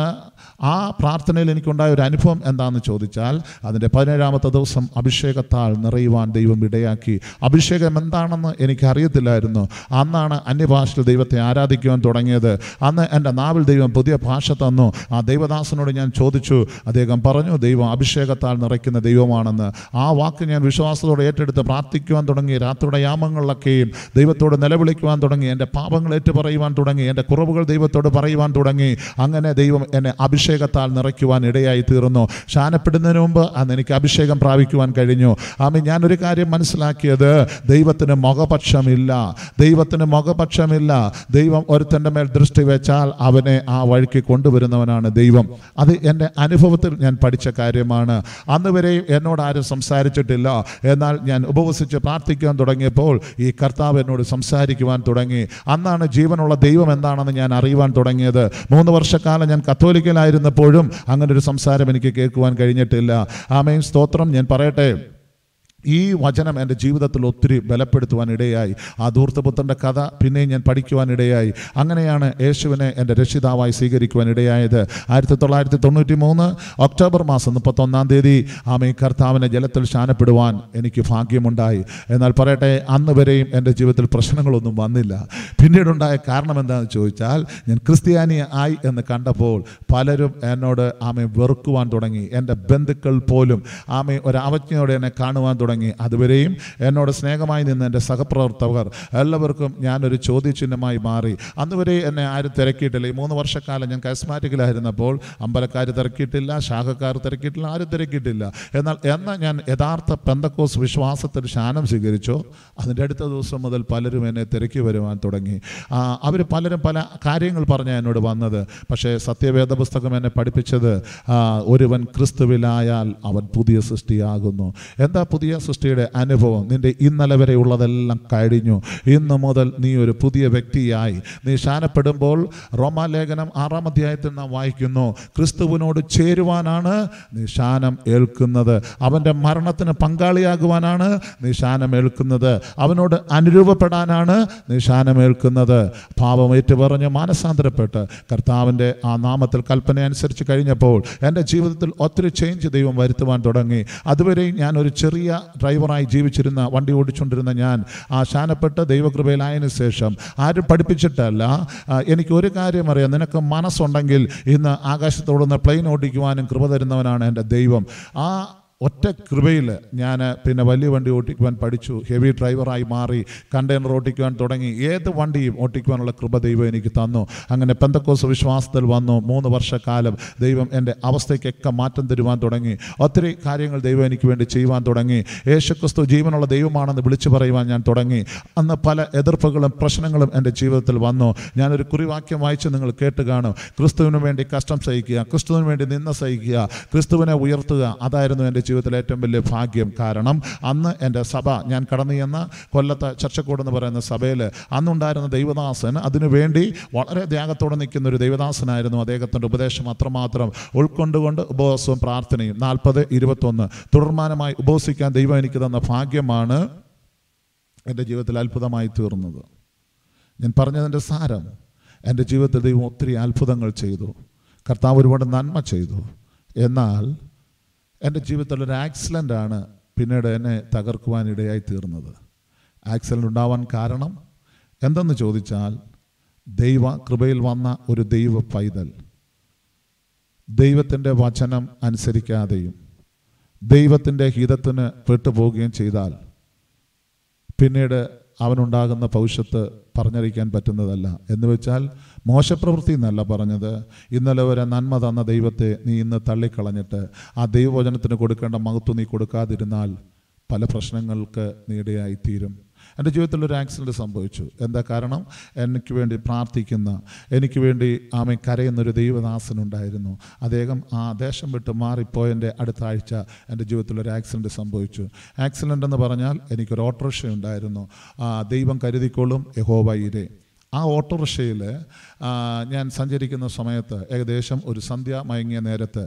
ആ പ്രാർത്ഥനയിൽ എനിക്കുണ്ടായ ഒരു അനുഭവം എന്താണെന്ന് ചോദിച്ചാൽ അതിൻ്റെ പതിനേഴാമത്തെ ദിവസം അഭിഷേകത്താൽ നിറയുവാൻ ദൈവം ഇടയായി ഇടയാക്കി അഭിഷേകം എന്താണെന്ന് എനിക്കറിയത്തില്ലായിരുന്നു അന്നാണ് അന്യഭാഷയിൽ ദൈവത്തെ ആരാധിക്കുവാൻ തുടങ്ങിയത് അന്ന് എൻ്റെ നാവിൽ ദൈവം പുതിയ ഭാഷ തന്നു ആ ദൈവദാസനോട് ഞാൻ ചോദിച്ചു അദ്ദേഹം പറഞ്ഞു ദൈവം അഭിഷേകത്താൽ നിറയ്ക്കുന്ന ദൈവമാണെന്ന് ആ വാക്ക് ഞാൻ വിശ്വാസത്തോടെ ഏറ്റെടുത്ത് പ്രാർത്ഥിക്കുവാൻ തുടങ്ങി രാത്രിയുടെ യാമങ്ങളിലൊക്കെയും ദൈവത്തോട് നിലവിളിക്കുവാൻ തുടങ്ങി എൻ്റെ പാപങ്ങൾ പറയുവാൻ തുടങ്ങി എൻ്റെ കുറവുകൾ ദൈവത്തോട് പറയുവാൻ തുടങ്ങി അങ്ങനെ ദൈവം എന്നെ അഭിഷേകത്താൽ നിറയ്ക്കുവാൻ ഇടയായി തീർന്നു ശാനപ്പെടുന്നതിന് മുമ്പ് അന്ന് എനിക്ക് അഭിഷേകം പ്രാപിക്കുവാൻ കഴിഞ്ഞു ആമി ഞാനൊരു കാര്യം മനസ്സിലാക്കി മനസ്സിലാക്കിയത് ദൈവത്തിന് മുഖപക്ഷമില്ല ദൈവത്തിന് മുഖപക്ഷമില്ല ദൈവം ഒരുത്തൻ്റെ മേൽ ദൃഷ്ടി വെച്ചാൽ അവനെ ആ വഴിക്ക് കൊണ്ടുവരുന്നവനാണ് ദൈവം അത് എൻ്റെ അനുഭവത്തിൽ ഞാൻ പഠിച്ച കാര്യമാണ് അന്ന് വരെയും എന്നോട് ആരും സംസാരിച്ചിട്ടില്ല എന്നാൽ ഞാൻ ഉപവസിച്ച് പ്രാർത്ഥിക്കാൻ തുടങ്ങിയപ്പോൾ ഈ കർത്താവ് എന്നോട് സംസാരിക്കുവാൻ തുടങ്ങി അന്നാണ് ജീവനുള്ള ദൈവം എന്താണെന്ന് ഞാൻ അറിയുവാൻ തുടങ്ങിയത് മൂന്ന് വർഷക്കാലം ഞാൻ കത്തോലിക്കലായിരുന്നപ്പോഴും അങ്ങനൊരു സംസാരം എനിക്ക് കേൾക്കുവാൻ കഴിഞ്ഞിട്ടില്ല ആമയും സ്തോത്രം ഞാൻ പറയട്ടെ ഈ വചനം എൻ്റെ ജീവിതത്തിൽ ഒത്തിരി ബലപ്പെടുത്തുവാനിടയായി ഇടയായി ആ ധൂർത്തപുത്രൻ്റെ കഥ പിന്നെയും ഞാൻ പഠിക്കുവാനിടയായി ഇടയായി അങ്ങനെയാണ് യേശുവിനെ എൻ്റെ രക്ഷിതാവായി സ്വീകരിക്കുവാനിടയായത് ഇടയായത് ആയിരത്തി തൊള്ളായിരത്തി തൊണ്ണൂറ്റി മൂന്ന് ഒക്ടോബർ മാസം മുപ്പത്തൊന്നാം തീയതി ആമ ഈ കർത്താവിനെ ജലത്തിൽ ശാനപ്പെടുവാൻ എനിക്ക് ഭാഗ്യമുണ്ടായി എന്നാൽ പറയട്ടെ അന്ന് വരെയും എൻ്റെ ജീവിതത്തിൽ പ്രശ്നങ്ങളൊന്നും വന്നില്ല പിന്നീടുണ്ടായ കാരണം എന്താണെന്ന് ചോദിച്ചാൽ ഞാൻ ക്രിസ്ത്യാനി ആയി എന്ന് കണ്ടപ്പോൾ പലരും എന്നോട് ആമയെ വെറുക്കുവാൻ തുടങ്ങി എൻ്റെ ബന്ധുക്കൾ പോലും ആമയെ ഒരു അവജ്ഞയോടെ എന്നെ കാണുവാൻ തുടങ്ങി തുടങ്ങി അതുവരെയും എന്നോട് സ്നേഹമായി നിന്ന് എൻ്റെ സഹപ്രവർത്തകർ എല്ലാവർക്കും ഞാനൊരു ചോദ്യചിഹ്നമായി മാറി അന്നുവരെ എന്നെ ആരും തിരക്കിയിട്ടില്ല ഈ മൂന്ന് വർഷക്കാലം ഞാൻ കാസ്മാറ്റിക്കിലായിരുന്നപ്പോൾ അമ്പലക്കാർ തിരക്കിയിട്ടില്ല ശാഖക്കാർ തിരക്കിയിട്ടില്ല ആരും തിരക്കിയിട്ടില്ല എന്നാൽ എന്നാൽ ഞാൻ യഥാർത്ഥ പെന്തക്കോസ് വിശ്വാസത്തിൽ ശാനം സ്വീകരിച്ചോ അതിൻ്റെ അടുത്ത ദിവസം മുതൽ പലരും എന്നെ തിരക്കി വരുവാൻ തുടങ്ങി അവർ പലരും പല കാര്യങ്ങൾ പറഞ്ഞാൽ എന്നോട് വന്നത് പക്ഷേ സത്യവേദ പുസ്തകം എന്നെ പഠിപ്പിച്ചത് ഒരുവൻ ക്രിസ്തുവിലായാൽ അവൻ പുതിയ സൃഷ്ടിയാകുന്നു എന്താ പുതിയ സൃഷ്ടിയുടെ അനുഭവം നിൻ്റെ ഇന്നലെ വരെ ഉള്ളതെല്ലാം കഴിഞ്ഞു ഇന്ന് മുതൽ നീ ഒരു പുതിയ വ്യക്തിയായി നീ ശാനപ്പെടുമ്പോൾ റോമാലേഖനം ആറാം അധ്യായത്തിൽ നാം വായിക്കുന്നു ക്രിസ്തുവിനോട് ചേരുവാനാണ് നീ ശാനം ഏൽക്കുന്നത് അവൻ്റെ മരണത്തിന് പങ്കാളിയാകുവാനാണ് നീ ശാനം ഏൽക്കുന്നത് അവനോട് അനുരൂപപ്പെടാനാണ് നീ ശാനം ഏൽക്കുന്നത് പാപം ഏറ്റുപറഞ്ഞ് മാനസാന്തരപ്പെട്ട് കർത്താവിൻ്റെ ആ നാമത്തിൽ കൽപ്പന അനുസരിച്ച് കഴിഞ്ഞപ്പോൾ എൻ്റെ ജീവിതത്തിൽ ഒത്തിരി ചേഞ്ച് ദൈവം വരുത്തുവാൻ തുടങ്ങി അതുവരെയും ഞാനൊരു ചെറിയ ഡ്രൈവറായി ജീവിച്ചിരുന്ന വണ്ടി ഓടിച്ചുകൊണ്ടിരുന്ന ഞാൻ ആ ശാനപ്പെട്ട ദൈവകൃപയിലായതിനു ശേഷം ആരും പഠിപ്പിച്ചിട്ടല്ല എനിക്ക് ഒരു കാര്യം അറിയാം നിനക്ക് മനസ്സുണ്ടെങ്കിൽ ഇന്ന് ആകാശത്തോടുന്ന പ്ലെയിൻ ഓടിക്കുവാനും കൃപ തരുന്നവനാണ് എൻ്റെ ദൈവം ആ ഒറ്റ കൃപയിൽ ഞാൻ പിന്നെ വലിയ വണ്ടി ഓട്ടിക്കുവാൻ പഠിച്ചു ഹെവി ഡ്രൈവറായി മാറി കണ്ടെയ്നർ ഓട്ടിക്കുവാൻ തുടങ്ങി ഏത് വണ്ടിയും ഓട്ടിക്കുവാനുള്ള കൃപ ദൈവം എനിക്ക് തന്നു അങ്ങനെ പെന്തക്കോസ് വിശ്വാസത്തിൽ വന്നു മൂന്ന് വർഷക്കാലം ദൈവം എൻ്റെ അവസ്ഥയ്ക്കൊക്കെ മാറ്റം തരുവാൻ തുടങ്ങി ഒത്തിരി കാര്യങ്ങൾ ദൈവം എനിക്ക് വേണ്ടി ചെയ്യുവാൻ തുടങ്ങി യേശുക്രിസ്തു ജീവനുള്ള ദൈവമാണെന്ന് വിളിച്ചു പറയുവാൻ ഞാൻ തുടങ്ങി അന്ന് പല എതിർപ്പുകളും പ്രശ്നങ്ങളും എൻ്റെ ജീവിതത്തിൽ വന്നു ഞാനൊരു കുറിവാക്യം വായിച്ച് നിങ്ങൾ കേട്ട് കാണും ക്രിസ്തുവിന് വേണ്ടി കഷ്ടം സഹിക്കുക ക്രിസ്തുവിന് വേണ്ടി നിന്ന സഹിക്കുക ക്രിസ്തുവിനെ ഉയർത്തുക അതായിരുന്നു എൻ്റെ ജീവിതത്തിലെ ഏറ്റവും വലിയ ഭാഗ്യം കാരണം അന്ന് എൻ്റെ സഭ ഞാൻ കടന്നു ചെന്ന കൊല്ലത്തെ ചർച്ചക്കൂടെന്ന് എന്ന് പറയുന്ന സഭയിൽ അന്നുണ്ടായിരുന്ന ദൈവദാസൻ അതിനുവേണ്ടി വളരെ ത്യാഗത്തോടെ നിൽക്കുന്ന ഒരു ദൈവദാസനായിരുന്നു അദ്ദേഹത്തിൻ്റെ ഉപദേശം അത്രമാത്രം ഉൾക്കൊണ്ടുകൊണ്ട് ഉപവാസവും പ്രാർത്ഥനയും നാൽപ്പത് ഇരുപത്തൊന്ന് തുടർമാനമായി ഉപവസിക്കാൻ ദൈവം എനിക്ക് തന്ന ഭാഗ്യമാണ് എൻ്റെ ജീവിതത്തിൽ അത്ഭുതമായി തീർന്നത് ഞാൻ പറഞ്ഞതിൻ്റെ സാരം എൻ്റെ ജീവിതത്തിൽ ദൈവം ഒത്തിരി അത്ഭുതങ്ങൾ ചെയ്തു കർത്താവ് ഒരുപാട് നന്മ ചെയ്തു എന്നാൽ എൻ്റെ ജീവിതത്തിൽ ഒരു ആക്സിഡൻ്റ് ആണ് പിന്നീട് എന്നെ തകർക്കുവാൻ ഇടയായി തീർന്നത് ആക്സിഡൻ്റ് ഉണ്ടാവാൻ കാരണം എന്തെന്ന് ചോദിച്ചാൽ ദൈവ കൃപയിൽ വന്ന ഒരു ദൈവ പൈതൽ ദൈവത്തിൻ്റെ വചനം അനുസരിക്കാതെയും ദൈവത്തിൻ്റെ ഹിതത്തിന് പെട്ടുപോവുകയും ചെയ്താൽ പിന്നീട് അവനുണ്ടാകുന്ന പൗഷത്ത് പറഞ്ഞറിയിക്കാൻ പറ്റുന്നതല്ല എന്ന് വെച്ചാൽ മോശപ്രവൃത്തി എന്നല്ല പറഞ്ഞത് ഇന്നലെ വരെ നന്മ തന്ന ദൈവത്തെ നീ ഇന്ന് തള്ളിക്കളഞ്ഞിട്ട് ആ ദൈവവചനത്തിന് കൊടുക്കേണ്ട മഹത്വം നീ കൊടുക്കാതിരുന്നാൽ പല പ്രശ്നങ്ങൾക്ക് നീടെയായിത്തീരും എൻ്റെ ജീവിതത്തിൽ ഒരു ആക്സിഡൻറ്റ് സംഭവിച്ചു എന്താ കാരണം എനിക്ക് വേണ്ടി പ്രാർത്ഥിക്കുന്ന എനിക്ക് വേണ്ടി ആമെ കരയുന്നൊരു ദൈവദാസനുണ്ടായിരുന്നു അദ്ദേഹം ആ ദേശം വിട്ട് മാറിപ്പോയതിൻ്റെ അടുത്ത ആഴ്ച എൻ്റെ ജീവിതത്തിൽ ഒരു ആക്സിഡൻറ്റ് സംഭവിച്ചു ആക്സിഡൻ്റ് എന്ന് പറഞ്ഞാൽ എനിക്കൊരു ഓട്ടോറിക്ഷ ഉണ്ടായിരുന്നു ദൈവം കരുതിക്കോളും യഹോബയിലെ ആ ഓട്ടോറിക്ഷയിൽ ഞാൻ സഞ്ചരിക്കുന്ന സമയത്ത് ഏകദേശം ഒരു സന്ധ്യ മയങ്ങിയ നേരത്ത്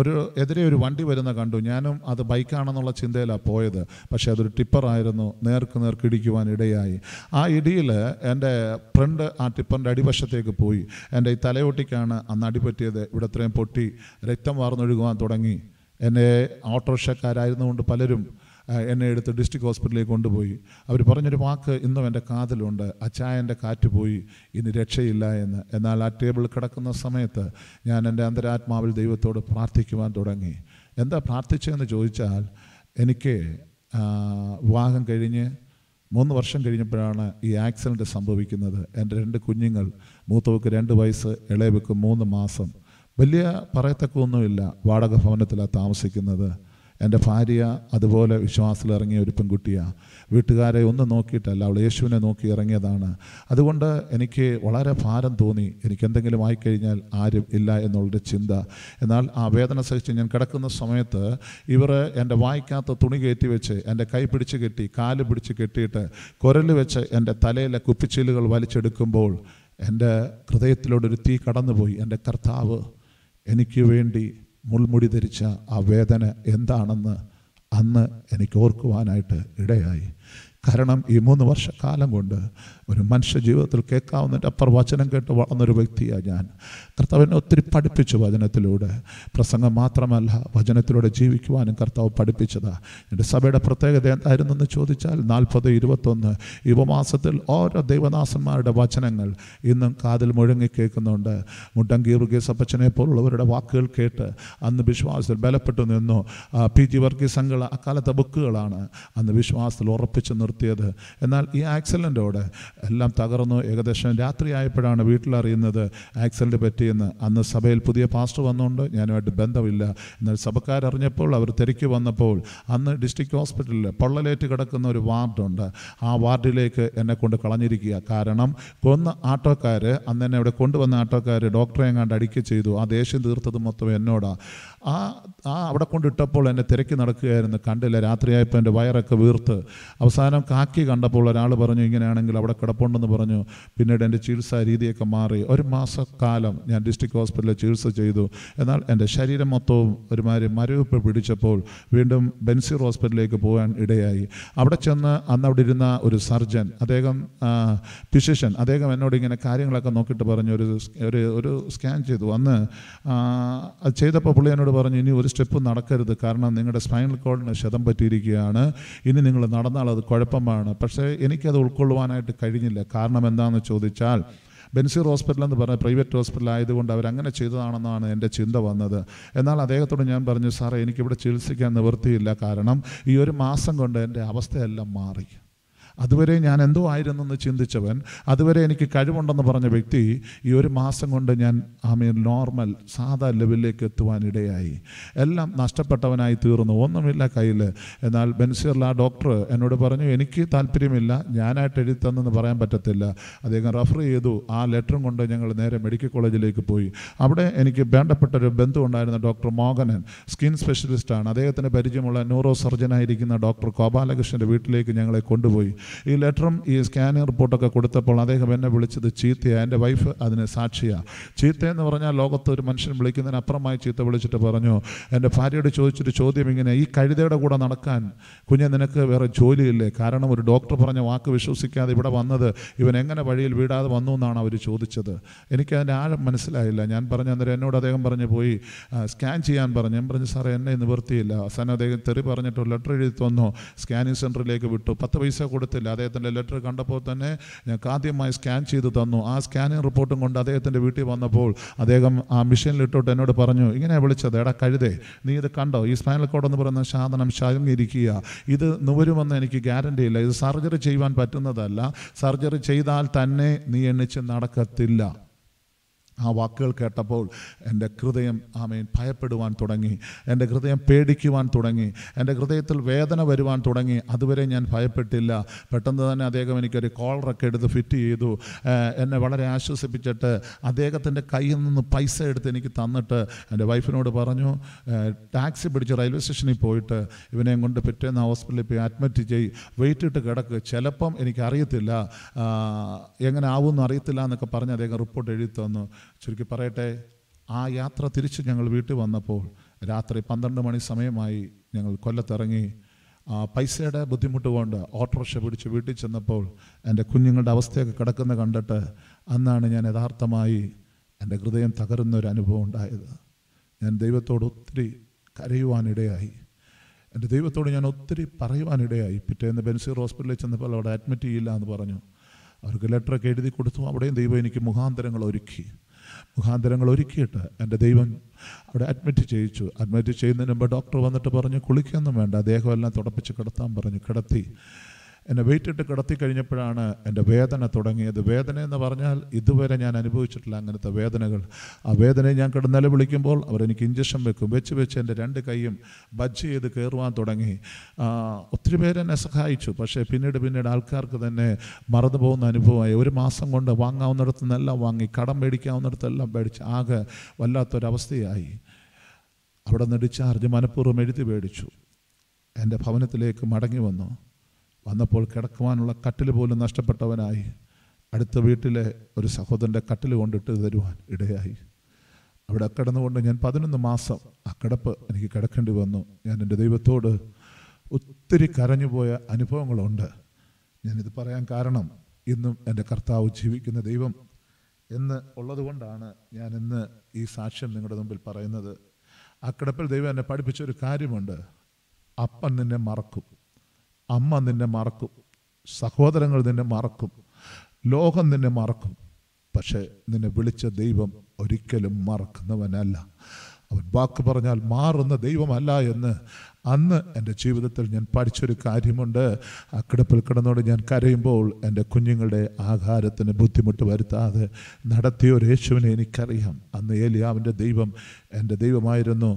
ഒരു എതിരെ ഒരു വണ്ടി വരുന്ന കണ്ടു ഞാനും അത് ബൈക്കാണെന്നുള്ള ചിന്തയിലാണ് പോയത് പക്ഷേ അതൊരു ടിപ്പറായിരുന്നു നേർക്ക് ഇടിക്കുവാൻ ഇടയായി ആ ഇടിയിൽ എൻ്റെ ഫ്രണ്ട് ആ ടിപ്പറിൻ്റെ അടിവശത്തേക്ക് പോയി എൻ്റെ ഈ തലയോട്ടിക്കാണ് അന്ന് അടിപറ്റിയത് ഇവിടെ ഇത്രയും പൊട്ടി രക്തം വാർന്നൊഴുകുവാൻ തുടങ്ങി എന്നെ ഓട്ടോറിക്ഷക്കാരായിരുന്നുകൊണ്ട് പലരും എന്നെ എടുത്ത് ഡിസ്ട്രിക്ട് ഹോസ്പിറ്റലിലേക്ക് കൊണ്ടുപോയി അവർ പറഞ്ഞൊരു വാക്ക് ഇന്നും എൻ്റെ കാതിലുണ്ട് അച്ചായൻ്റെ കാറ്റ് പോയി ഇനി രക്ഷയില്ല എന്ന് എന്നാൽ ആ ടേബിൾ കിടക്കുന്ന സമയത്ത് ഞാൻ എൻ്റെ അന്തരാത്മാവിൽ ദൈവത്തോട് പ്രാർത്ഥിക്കുവാൻ തുടങ്ങി എന്താ പ്രാർത്ഥിച്ചതെന്ന് ചോദിച്ചാൽ എനിക്ക് വിവാഹം കഴിഞ്ഞ് മൂന്ന് വർഷം കഴിഞ്ഞപ്പോഴാണ് ഈ ആക്സിഡൻറ്റ് സംഭവിക്കുന്നത് എൻ്റെ രണ്ട് കുഞ്ഞുങ്ങൾ മൂത്തവക്ക് രണ്ട് വയസ്സ് ഇളയവക്ക് മൂന്ന് മാസം വലിയ പറയത്തക്കൊന്നുമില്ല വാടക ഭവനത്തിലാണ് താമസിക്കുന്നത് എൻ്റെ ഭാര്യ അതുപോലെ വിശ്വാസത്തിലിറങ്ങിയ ഒരു പെൺകുട്ടിയാണ് വീട്ടുകാരെ ഒന്നും നോക്കിയിട്ടല്ല അവൾ യേശുവിനെ നോക്കി ഇറങ്ങിയതാണ് അതുകൊണ്ട് എനിക്ക് വളരെ ഭാരം തോന്നി എനിക്ക് എന്തെങ്കിലും ആയിക്കഴിഞ്ഞാൽ ആരും ഇല്ല എന്നുള്ളൊരു ചിന്ത എന്നാൽ ആ വേദന സഹിച്ച് ഞാൻ കിടക്കുന്ന സമയത്ത് ഇവർ എൻ്റെ വായിക്കാത്ത തുണി കയറ്റി വെച്ച് എൻ്റെ കൈ പിടിച്ച് കെട്ടി കാല് പിടിച്ച് കെട്ടിയിട്ട് കുരൽ വെച്ച് എൻ്റെ തലയിലെ കുപ്പിച്ചില്ലുകൾ വലിച്ചെടുക്കുമ്പോൾ എൻ്റെ ഹൃദയത്തിലൂടെ ഒരു തീ കടന്നുപോയി എൻ്റെ കർത്താവ് എനിക്ക് വേണ്ടി മുൾമുടി ധരിച്ച ആ വേദന എന്താണെന്ന് അന്ന് എനിക്ക് ഓർക്കുവാനായിട്ട് ഇടയായി കാരണം ഈ മൂന്ന് വർഷക്കാലം കൊണ്ട് ഒരു മനുഷ്യ ജീവിതത്തിൽ കേൾക്കാവുന്നതിൻ്റെ അപ്പർ വചനം കേട്ട് വളർന്നൊരു വ്യക്തിയാണ് ഞാൻ കർത്താവിനെ ഒത്തിരി പഠിപ്പിച്ചു വചനത്തിലൂടെ പ്രസംഗം മാത്രമല്ല വചനത്തിലൂടെ ജീവിക്കുവാനും കർത്താവ് പഠിപ്പിച്ചതാണ് എൻ്റെ സഭയുടെ പ്രത്യേകത എന്ന് ചോദിച്ചാൽ നാൽപ്പത് ഇരുപത്തൊന്ന് യുവമാസത്തിൽ ഓരോ ദൈവദാസന്മാരുടെ വചനങ്ങൾ ഇന്നും കാതിൽ മുഴങ്ങി കേൾക്കുന്നുണ്ട് മുട്ടങ്കി വർഗീസ് അപ്പച്ചനെ പോലുള്ളവരുടെ വാക്കുകൾ കേട്ട് അന്ന് വിശ്വാസത്തിൽ ബലപ്പെട്ടു നിന്നു പി ജി വർഗീസങ്ങൾ അക്കാലത്തെ ബുക്കുകളാണ് അന്ന് വിശ്വാസത്തിൽ ഉറപ്പിച്ചു നിർത്തിയത് എന്നാൽ ഈ ആക്സിഡൻറ്റോടെ എല്ലാം തകർന്നു ഏകദേശം രാത്രിയായപ്പോഴാണ് വീട്ടിലറിയുന്നത് ആക്സിഡൻറ്റ് പറ്റിയെന്ന് അന്ന് സഭയിൽ പുതിയ പാസ്റ്റർ വന്നുകൊണ്ട് ഞാനുമായിട്ട് ബന്ധമില്ല എന്നാൽ സഭക്കാരറിഞ്ഞപ്പോൾ അവർ തിരക്കി വന്നപ്പോൾ അന്ന് ഡിസ്ട്രിക്ട് ഹോസ്പിറ്റലിൽ പൊള്ളലേറ്റ് കിടക്കുന്ന ഒരു വാർഡുണ്ട് ആ വാർഡിലേക്ക് എന്നെ കൊണ്ട് കളഞ്ഞിരിക്കുക കാരണം കൊന്ന ആട്ടോക്കാർ അന്ന് എന്നെ ഇവിടെ കൊണ്ടുവന്ന ആട്ടോക്കാർ ഡോക്ടറെ എങ്ങാണ്ട് അടിക്കുക ചെയ്തു ആ ദേഷ്യം തീർത്തത് മൊത്തം എന്നോടാണ് ആ ആ അവിടെ കൊണ്ടിട്ടപ്പോൾ എന്നെ തിരക്കി നടക്കുകയായിരുന്നു കണ്ടില്ല രാത്രിയായപ്പോൾ എൻ്റെ വയറൊക്കെ വീർത്ത് അവസാനം കാക്കി കണ്ടപ്പോൾ ഒരാൾ പറഞ്ഞു ഇങ്ങനെയാണെങ്കിൽ അവിടെ കിടപ്പുണ്ടെന്ന് പറഞ്ഞു പിന്നീട് എൻ്റെ ചികിത്സാ രീതിയൊക്കെ മാറി ഒരു മാസക്കാലം ഞാൻ ഡിസ്ട്രിക്ട് ഹോസ്പിറ്റലിൽ ചികിത്സ ചെയ്തു എന്നാൽ എൻ്റെ ശരീരം മൊത്തവും ഒരുമാതിരി മരവിപ്പ് പിടിച്ചപ്പോൾ വീണ്ടും ബെൻസിർ ഹോസ്പിറ്റലിലേക്ക് പോകാൻ ഇടയായി അവിടെ ചെന്ന് അന്ന് അവിടെ ഇരുന്ന ഒരു സർജൻ അദ്ദേഹം ഫിസിഷ്യൻ അദ്ദേഹം എന്നോട് ഇങ്ങനെ കാര്യങ്ങളൊക്കെ നോക്കിയിട്ട് പറഞ്ഞു ഒരു ഒരു സ്കാൻ ചെയ്തു അന്ന് ചെയ്തപ്പോൾ പുള്ളി എന്നോട് എന്നോട് പറഞ്ഞു ഇനി ഒരു സ്റ്റെപ്പ് നടക്കരുത് കാരണം നിങ്ങളുടെ സ്പൈനൽ കോഡിന് ശതം പറ്റിയിരിക്കുകയാണ് ഇനി നിങ്ങൾ നടന്നാൽ അത് കുഴപ്പമാണ് പക്ഷേ എനിക്കത് ഉൾക്കൊള്ളുവാനായിട്ട് കഴിഞ്ഞില്ല കാരണം എന്താണെന്ന് ചോദിച്ചാൽ ബെൻസീർ ഹോസ്പിറ്റൽ എന്ന് പറഞ്ഞ പ്രൈവറ്റ് ഹോസ്പിറ്റൽ ആയതുകൊണ്ട് അവരങ്ങനെ ചെയ്തതാണെന്നാണ് എൻ്റെ ചിന്ത വന്നത് എന്നാൽ അദ്ദേഹത്തോട് ഞാൻ പറഞ്ഞു സാറേ എനിക്കിവിടെ ചികിത്സിക്കാൻ നിവൃത്തിയില്ല കാരണം ഈ ഒരു മാസം കൊണ്ട് എൻ്റെ അവസ്ഥയെല്ലാം മാറി അതുവരെ ഞാൻ എന്തോ എന്ന് ചിന്തിച്ചവൻ അതുവരെ എനിക്ക് കഴിവുണ്ടെന്ന് പറഞ്ഞ വ്യക്തി ഈ ഒരു മാസം കൊണ്ട് ഞാൻ ആമീൻ നോർമൽ സാധാ ലെവലിലേക്ക് എത്തുവാനിടയായി എല്ലാം നഷ്ടപ്പെട്ടവനായി തീർന്നു ഒന്നുമില്ല കയ്യിൽ എന്നാൽ ബെൻസിറിൽ ആ ഡോക്ടർ എന്നോട് പറഞ്ഞു എനിക്ക് താല്പര്യമില്ല ഞാനായിട്ട് എഴുതിത്തന്നെന്ന് പറയാൻ പറ്റത്തില്ല അദ്ദേഹം റെഫർ ചെയ്തു ആ ലെറ്ററും കൊണ്ട് ഞങ്ങൾ നേരെ മെഡിക്കൽ കോളേജിലേക്ക് പോയി അവിടെ എനിക്ക് വേണ്ടപ്പെട്ട ഒരു ബന്ധു ഉണ്ടായിരുന്ന ഡോക്ടർ മോഹനൻ സ്കിൻ സ്പെഷ്യലിസ്റ്റാണ് അദ്ദേഹത്തിൻ്റെ പരിചയമുള്ള ന്യൂറോ സർജനായിരിക്കുന്ന ഡോക്ടർ ഗോപാലകൃഷ്ണൻ്റെ വീട്ടിലേക്ക് ഞങ്ങളെ കൊണ്ടുപോയി ഈ ലെറ്ററും ഈ സ്കാനിങ് റിപ്പോർട്ടൊക്കെ കൊടുത്തപ്പോൾ അദ്ദേഹം എന്നെ വിളിച്ചത് ചീത്തയാണ് എൻ്റെ വൈഫ് അതിന് സാക്ഷിയാണ് ചീത്തയെന്ന് എന്ന് പറഞ്ഞാൽ ലോകത്ത് ഒരു മനുഷ്യൻ വിളിക്കുന്നതിനപ്പുറമായി ചീത്ത വിളിച്ചിട്ട് പറഞ്ഞു എൻ്റെ ഭാര്യയോട് ചോദിച്ചൊരു ചോദ്യം ഇങ്ങനെ ഈ കഴുതയുടെ കൂടെ നടക്കാൻ കുഞ്ഞെ നിനക്ക് വേറെ ജോലിയില്ലേ കാരണം ഒരു ഡോക്ടർ പറഞ്ഞ വാക്ക് വിശ്വസിക്കാതെ ഇവിടെ വന്നത് ഇവൻ എങ്ങനെ വഴിയിൽ വീടാതെ വന്നു എന്നാണ് അവർ ചോദിച്ചത് എനിക്ക് അതിൻ്റെ ആഴം മനസ്സിലായില്ല ഞാൻ പറഞ്ഞു അന്നേരം എന്നോട് അദ്ദേഹം പറഞ്ഞു പോയി സ്കാൻ ചെയ്യാൻ പറഞ്ഞു ഞാൻ പറഞ്ഞു സാറേ എന്നെ നിവൃത്തിയില്ല അവസാനം അദ്ദേഹം തെറി പറഞ്ഞിട്ട് ലെറ്റർ എഴുതി തന്നു സ്കാനിങ് സെൻറ്ററിലേക്ക് വിട്ടു പത്ത് പൈസ കൊടുത്ത് അറിയത്തില്ല അദ്ദേഹത്തിൻ്റെ ലെറ്റർ കണ്ടപ്പോൾ തന്നെ ഞങ്ങൾക്ക് ആദ്യമായി സ്കാൻ ചെയ്ത് തന്നു ആ സ്കാനിങ് റിപ്പോർട്ടും കൊണ്ട് അദ്ദേഹത്തിൻ്റെ വീട്ടിൽ വന്നപ്പോൾ അദ്ദേഹം ആ മെഷീനിലിട്ടോട്ട് എന്നോട് പറഞ്ഞു ഇങ്ങനെ വിളിച്ചത് എടാ കഴുതേ നീ ഇത് കണ്ടോ ഈ സ്പൈനൽ കോഡ് എന്ന് പറയുന്ന സാധനം ശാങ്ങിരിക്കുക ഇത് നുവരുമെന്ന് എനിക്ക് ഗ്യാരണ്ടി ഇല്ല ഇത് സർജറി ചെയ്യുവാൻ പറ്റുന്നതല്ല സർജറി ചെയ്താൽ തന്നെ നീ എണ്ണിച്ച് നടക്കത്തില്ല ആ വാക്കുകൾ കേട്ടപ്പോൾ എൻ്റെ ഹൃദയം ആമേൻ ഭയപ്പെടുവാൻ തുടങ്ങി എൻ്റെ ഹൃദയം പേടിക്കുവാൻ തുടങ്ങി എൻ്റെ ഹൃദയത്തിൽ വേദന വരുവാൻ തുടങ്ങി അതുവരെ ഞാൻ ഭയപ്പെട്ടില്ല പെട്ടെന്ന് തന്നെ അദ്ദേഹം എനിക്കൊരു കോളറൊക്കെ എടുത്ത് ഫിറ്റ് ചെയ്തു എന്നെ വളരെ ആശ്വസിപ്പിച്ചിട്ട് അദ്ദേഹത്തിൻ്റെ കയ്യിൽ നിന്ന് പൈസ എടുത്ത് എനിക്ക് തന്നിട്ട് എൻ്റെ വൈഫിനോട് പറഞ്ഞു ടാക്സി പിടിച്ച് റെയിൽവേ സ്റ്റേഷനിൽ പോയിട്ട് ഇവനെ കൊണ്ട് പിറ്റേന്ന് ഹോസ്പിറ്റലിൽ പോയി അഡ്മിറ്റ് ചെയ്യും വെയിറ്റ് ഇട്ട് കിടക്കുക ചിലപ്പം എനിക്കറിയത്തില്ല എങ്ങനെ ആവുമെന്ന് അറിയത്തില്ല എന്നൊക്കെ പറഞ്ഞ് അദ്ദേഹം റിപ്പോർട്ട് എഴുതി തന്നു ചുരുക്കി പറയട്ടെ ആ യാത്ര തിരിച്ച് ഞങ്ങൾ വീട്ടിൽ വന്നപ്പോൾ രാത്രി പന്ത്രണ്ട് മണി സമയമായി ഞങ്ങൾ കൊല്ലത്തിറങ്ങി പൈസയുടെ ബുദ്ധിമുട്ട് കൊണ്ട് ഓട്ടോറിക്ഷ പിടിച്ച് വീട്ടിൽ ചെന്നപ്പോൾ എൻ്റെ കുഞ്ഞുങ്ങളുടെ അവസ്ഥയൊക്കെ കിടക്കുന്ന കണ്ടിട്ട് അന്നാണ് ഞാൻ യഥാർത്ഥമായി എൻ്റെ ഹൃദയം തകരുന്ന ഒരു അനുഭവം ഉണ്ടായത് ഞാൻ ദൈവത്തോട് ഒത്തിരി കരയുവാനിടയായി എൻ്റെ ദൈവത്തോട് ഞാൻ ഒത്തിരി പറയുവാനിടയായി പിറ്റേന്ന് ബെൻസീർ ഹോസ്പിറ്റലിൽ ചെന്നപ്പോൾ അവിടെ അഡ്മിറ്റ് ചെയ്യില്ല എന്ന് പറഞ്ഞു അവർക്ക് ലെറ്ററൊക്കെ എഴുതി കൊടുത്തു അവിടെയും ദൈവം എനിക്ക് മുഖാന്തരങ്ങൾ ഒരുക്കി മുഖാന്തരങ്ങൾ ഒരുക്കിയിട്ട് എൻ്റെ ദൈവം അവിടെ അഡ്മിറ്റ് ചെയ്യിച്ചു അഡ്മിറ്റ് ചെയ്യുന്നതിന് മുമ്പ് ഡോക്ടർ വന്നിട്ട് പറഞ്ഞു കുളിക്കൊന്നും വേണ്ട ദേഹമെല്ലാം തുടപ്പിച്ച് കിടത്താൻ പറഞ്ഞു കിടത്തി എന്നെ വെയിറ്റിട്ട് കിടത്തി കഴിഞ്ഞപ്പോഴാണ് എൻ്റെ വേദന തുടങ്ങിയത് വേദന എന്ന് പറഞ്ഞാൽ ഇതുവരെ ഞാൻ അനുഭവിച്ചിട്ടില്ല അങ്ങനത്തെ വേദനകൾ ആ വേദനയെ ഞാൻ കിടന്നല വിളിക്കുമ്പോൾ അവരെനിക്ക് ഇഞ്ചക്ഷൻ വെക്കും വെച്ച് വെച്ച് എൻ്റെ രണ്ട് കൈയും ബജ് ചെയ്ത് കയറുവാൻ തുടങ്ങി ഒത്തിരി പേരെന്നെ സഹായിച്ചു പക്ഷേ പിന്നീട് പിന്നീട് ആൾക്കാർക്ക് തന്നെ മറന്നു പോകുന്ന അനുഭവമായി ഒരു മാസം കൊണ്ട് വാങ്ങാവുന്നിടത്തു നിന്നെല്ലാം വാങ്ങി കടം മേടിക്കാവുന്നിടത്തെല്ലാം മേടിച്ച് ആകെ വല്ലാത്തൊരവസ്ഥയായി അവിടെ നിന്ന് ഡിസ്ചാർജ് മനഃപൂർവ്വം എഴുതി മേടിച്ചു എൻ്റെ ഭവനത്തിലേക്ക് മടങ്ങി വന്നു വന്നപ്പോൾ കിടക്കുവാനുള്ള കട്ടിൽ പോലും നഷ്ടപ്പെട്ടവനായി അടുത്ത വീട്ടിലെ ഒരു സഹോദരൻ്റെ കട്ടിൽ കൊണ്ടിട്ട് തരുവാൻ ഇടയായി അവിടെ കിടന്നുകൊണ്ട് ഞാൻ പതിനൊന്ന് മാസം ആ കിടപ്പ് എനിക്ക് കിടക്കേണ്ടി വന്നു ഞാൻ എൻ്റെ ദൈവത്തോട് ഒത്തിരി കരഞ്ഞുപോയ അനുഭവങ്ങളുണ്ട് ഞാനിത് പറയാൻ കാരണം ഇന്നും എൻ്റെ കർത്താവ് ജീവിക്കുന്ന ദൈവം എന്ന് ഉള്ളതുകൊണ്ടാണ് ഞാൻ ഇന്ന് ഈ സാക്ഷ്യം നിങ്ങളുടെ മുമ്പിൽ പറയുന്നത് ആ കിടപ്പിൽ ദൈവം എന്നെ പഠിപ്പിച്ച ഒരു കാര്യമുണ്ട് അപ്പം നിന്നെ മറക്കും അമ്മ നിന്നെ മറക്കും സഹോദരങ്ങൾ നിന്നെ മറക്കും ലോകം നിന്നെ മറക്കും പക്ഷെ നിന്നെ വിളിച്ച ദൈവം ഒരിക്കലും മറക്കുന്നവനല്ല അവൻ വാക്ക് പറഞ്ഞാൽ മാറുന്ന ദൈവമല്ല എന്ന് അന്ന് എൻ്റെ ജീവിതത്തിൽ ഞാൻ പഠിച്ചൊരു കാര്യമുണ്ട് ആ കിടപ്പിൽ കിടന്നോട് ഞാൻ കരയുമ്പോൾ എൻ്റെ കുഞ്ഞുങ്ങളുടെ ആഹാരത്തിന് ബുദ്ധിമുട്ട് വരുത്താതെ നടത്തിയ ഒരു യേശുവിനെ എനിക്കറിയാം അന്ന് ഏലിയാവിൻ്റെ ദൈവം എൻ്റെ ദൈവമായിരുന്നു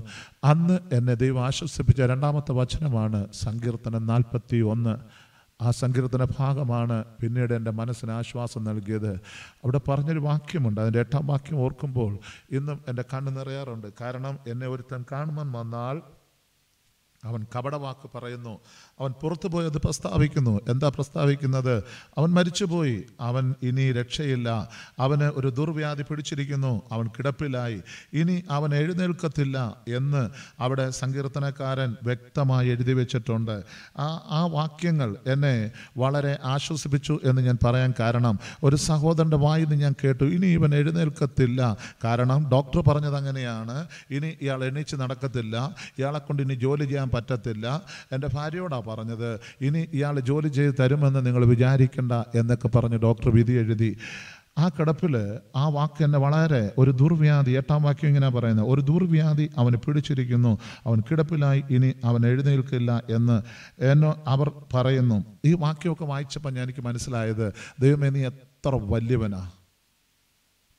അന്ന് എന്നെ ദൈവം ആശ്വസിപ്പിച്ച രണ്ടാമത്തെ വചനമാണ് സങ്കീർത്തനം നാൽപ്പത്തി ഒന്ന് ആ സങ്കീർത്തന ഭാഗമാണ് പിന്നീട് എൻ്റെ മനസ്സിന് ആശ്വാസം നൽകിയത് അവിടെ പറഞ്ഞൊരു വാക്യമുണ്ട് അതിൻ്റെ എട്ടാം വാക്യം ഓർക്കുമ്പോൾ ഇന്നും എൻ്റെ കണ്ണ് നിറയാറുണ്ട് കാരണം എന്നെ ഒരുത്തൻ കാണുമെന്ന് വന്നാൽ അവൻ കപടവാക്ക് പറയുന്നു അവൻ പുറത്തു അത് പ്രസ്താവിക്കുന്നു എന്താ പ്രസ്താവിക്കുന്നത് അവൻ മരിച്ചുപോയി അവൻ ഇനി രക്ഷയില്ല അവന് ഒരു ദുർവ്യാധി പിടിച്ചിരിക്കുന്നു അവൻ കിടപ്പിലായി ഇനി അവൻ എഴുന്നേൽക്കത്തില്ല എന്ന് അവിടെ സങ്കീർത്തനക്കാരൻ വ്യക്തമായി എഴുതി വെച്ചിട്ടുണ്ട് ആ ആ വാക്യങ്ങൾ എന്നെ വളരെ ആശ്വസിപ്പിച്ചു എന്ന് ഞാൻ പറയാൻ കാരണം ഒരു സഹോദരൻ്റെ വായിൽ നിന്ന് ഞാൻ കേട്ടു ഇനി ഇവൻ എഴുന്നേൽക്കത്തില്ല കാരണം ഡോക്ടർ പറഞ്ഞത് അങ്ങനെയാണ് ഇനി ഇയാൾ എണീച്ച് നടക്കത്തില്ല ഇയാളെ കൊണ്ട് ഇനി ജോലി ചെയ്യാൻ പറ്റത്തില്ല എൻ്റെ ഭാര്യയോടാണ് പറഞ്ഞത് ഇനി ഇയാൾ ജോലി ചെയ്ത് തരുമെന്ന് നിങ്ങൾ വിചാരിക്കണ്ട എന്നൊക്കെ പറഞ്ഞ് ഡോക്ടർ വിധി എഴുതി ആ കിടപ്പിൽ ആ വാക്ക് എന്നെ വളരെ ഒരു ദുർവ്യാധി എട്ടാം വാക്യം ഇങ്ങനെ പറയുന്നത് ഒരു ദുർവ്യാധി അവന് പിടിച്ചിരിക്കുന്നു അവൻ കിടപ്പിലായി ഇനി അവൻ എഴുന്നേൽക്കില്ല എന്ന് എന്നോ അവർ പറയുന്നു ഈ വാക്യമൊക്കെ വായിച്ചപ്പോൾ ഞാൻ എനിക്ക് മനസ്സിലായത് ദൈവമേ നീ എത്ര വലിയവനാണ്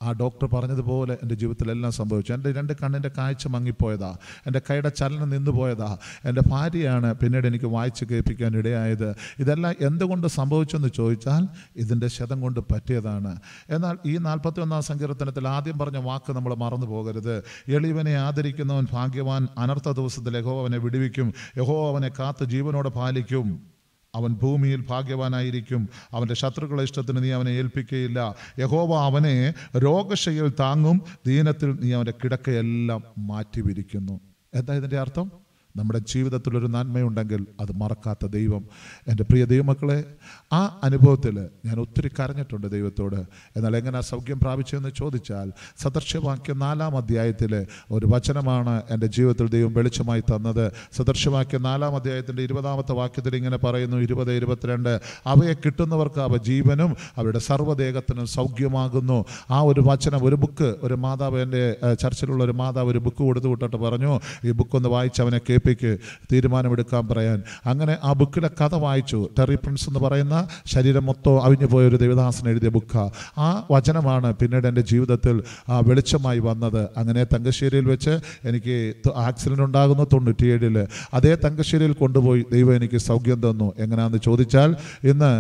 ആ ഡോക്ടർ പറഞ്ഞതുപോലെ എൻ്റെ ജീവിതത്തിലെല്ലാം സംഭവിച്ചു എൻ്റെ രണ്ട് കണ്ണിൻ്റെ കാഴ്ച മങ്ങിപ്പോയതാ എൻ്റെ കൈയുടെ ചലനം നിന്നുപോയതാ എൻ്റെ ഭാര്യയാണ് പിന്നീട് എനിക്ക് വായിച്ച് കേൾപ്പിക്കാൻ ഇടയായത് ഇതെല്ലാം എന്തുകൊണ്ട് സംഭവിച്ചെന്ന് ചോദിച്ചാൽ ഇതിൻ്റെ ശതം കൊണ്ട് പറ്റിയതാണ് എന്നാൽ ഈ നാൽപ്പത്തി ഒന്നാം സങ്കീർത്തനത്തിൽ ആദ്യം പറഞ്ഞ വാക്ക് നമ്മൾ മറന്നു പോകരുത് എളിവനെ ആദരിക്കുന്നവൻ ഭാഗ്യവാൻ അനർത്ഥ ദിവസത്തിൽ യഹോ അവനെ വിടുവിക്കും യഹോ അവനെ കാത്ത് ജീവനോടെ പാലിക്കും അവൻ ഭൂമിയിൽ ഭാഗ്യവാനായിരിക്കും അവൻ്റെ ശത്രുക്കളെ ഇഷ്ടത്തിന് നീ അവനെ ഏൽപ്പിക്കുകയില്ല യഹോവ അവനെ രോഗശയിൽ താങ്ങും ദീനത്തിൽ നീ അവൻ്റെ കിടക്കയെല്ലാം മാറ്റിവിരിക്കുന്നു എന്താ ഇതിൻ്റെ അർത്ഥം നമ്മുടെ ജീവിതത്തിലൊരു നന്മയുണ്ടെങ്കിൽ അത് മറക്കാത്ത ദൈവം എൻ്റെ പ്രിയ ദൈവമക്കളെ ആ അനുഭവത്തിൽ ഞാൻ ഒത്തിരി കരഞ്ഞിട്ടുണ്ട് ദൈവത്തോട് എന്നാൽ എങ്ങനെ സൗഖ്യം പ്രാപിച്ചതെന്ന് ചോദിച്ചാൽ സദർശ്യവാക്യം നാലാം അധ്യായത്തിൽ ഒരു വചനമാണ് എൻ്റെ ജീവിതത്തിൽ ദൈവം വെളിച്ചമായി തന്നത് സദർശ്യവാക്യം നാലാം അധ്യായത്തിൻ്റെ ഇരുപതാമത്തെ വാക്യത്തിൽ ഇങ്ങനെ പറയുന്നു ഇരുപത് ഇരുപത്തിരണ്ട് അവയെ കിട്ടുന്നവർക്ക് അവ ജീവനും അവരുടെ സർവ്വദേഹത്തിനും സൗഖ്യമാകുന്നു ആ ഒരു വചനം ഒരു ബുക്ക് ഒരു മാതാവ് എൻ്റെ ചർച്ചിലുള്ള ഒരു മാതാവ് ഒരു ബുക്ക് കൊടുത്തു വിട്ടിട്ട് പറഞ്ഞു ഈ ബുക്കൊന്ന് വായിച്ചവനെ അവനെ ഏൽപ്പിക്ക് തീരുമാനമെടുക്കാൻ പറയാൻ അങ്ങനെ ആ ബുക്കിലെ കഥ വായിച്ചു ടെറി പ്രിൻസ് എന്ന് പറയുന്ന ശരീരം മൊത്തം അവിഞ്ഞു പോയൊരു ഒരു ദേവദാസൻ എഴുതിയ ബുക്ക ആ വചനമാണ് പിന്നീട് എൻ്റെ ജീവിതത്തിൽ ആ വെളിച്ചമായി വന്നത് അങ്ങനെ തങ്കശ്ശേരിയിൽ വെച്ച് എനിക്ക് ആക്സിഡൻറ്റ് ഉണ്ടാകുന്നു തൊണ്ണൂറ്റിയേഴില് അതേ തങ്കശ്ശേരിയിൽ കൊണ്ടുപോയി ദൈവം എനിക്ക് സൗഖ്യം തന്നു എങ്ങനെയാണെന്ന് ചോദിച്ചാൽ ഇന്ന്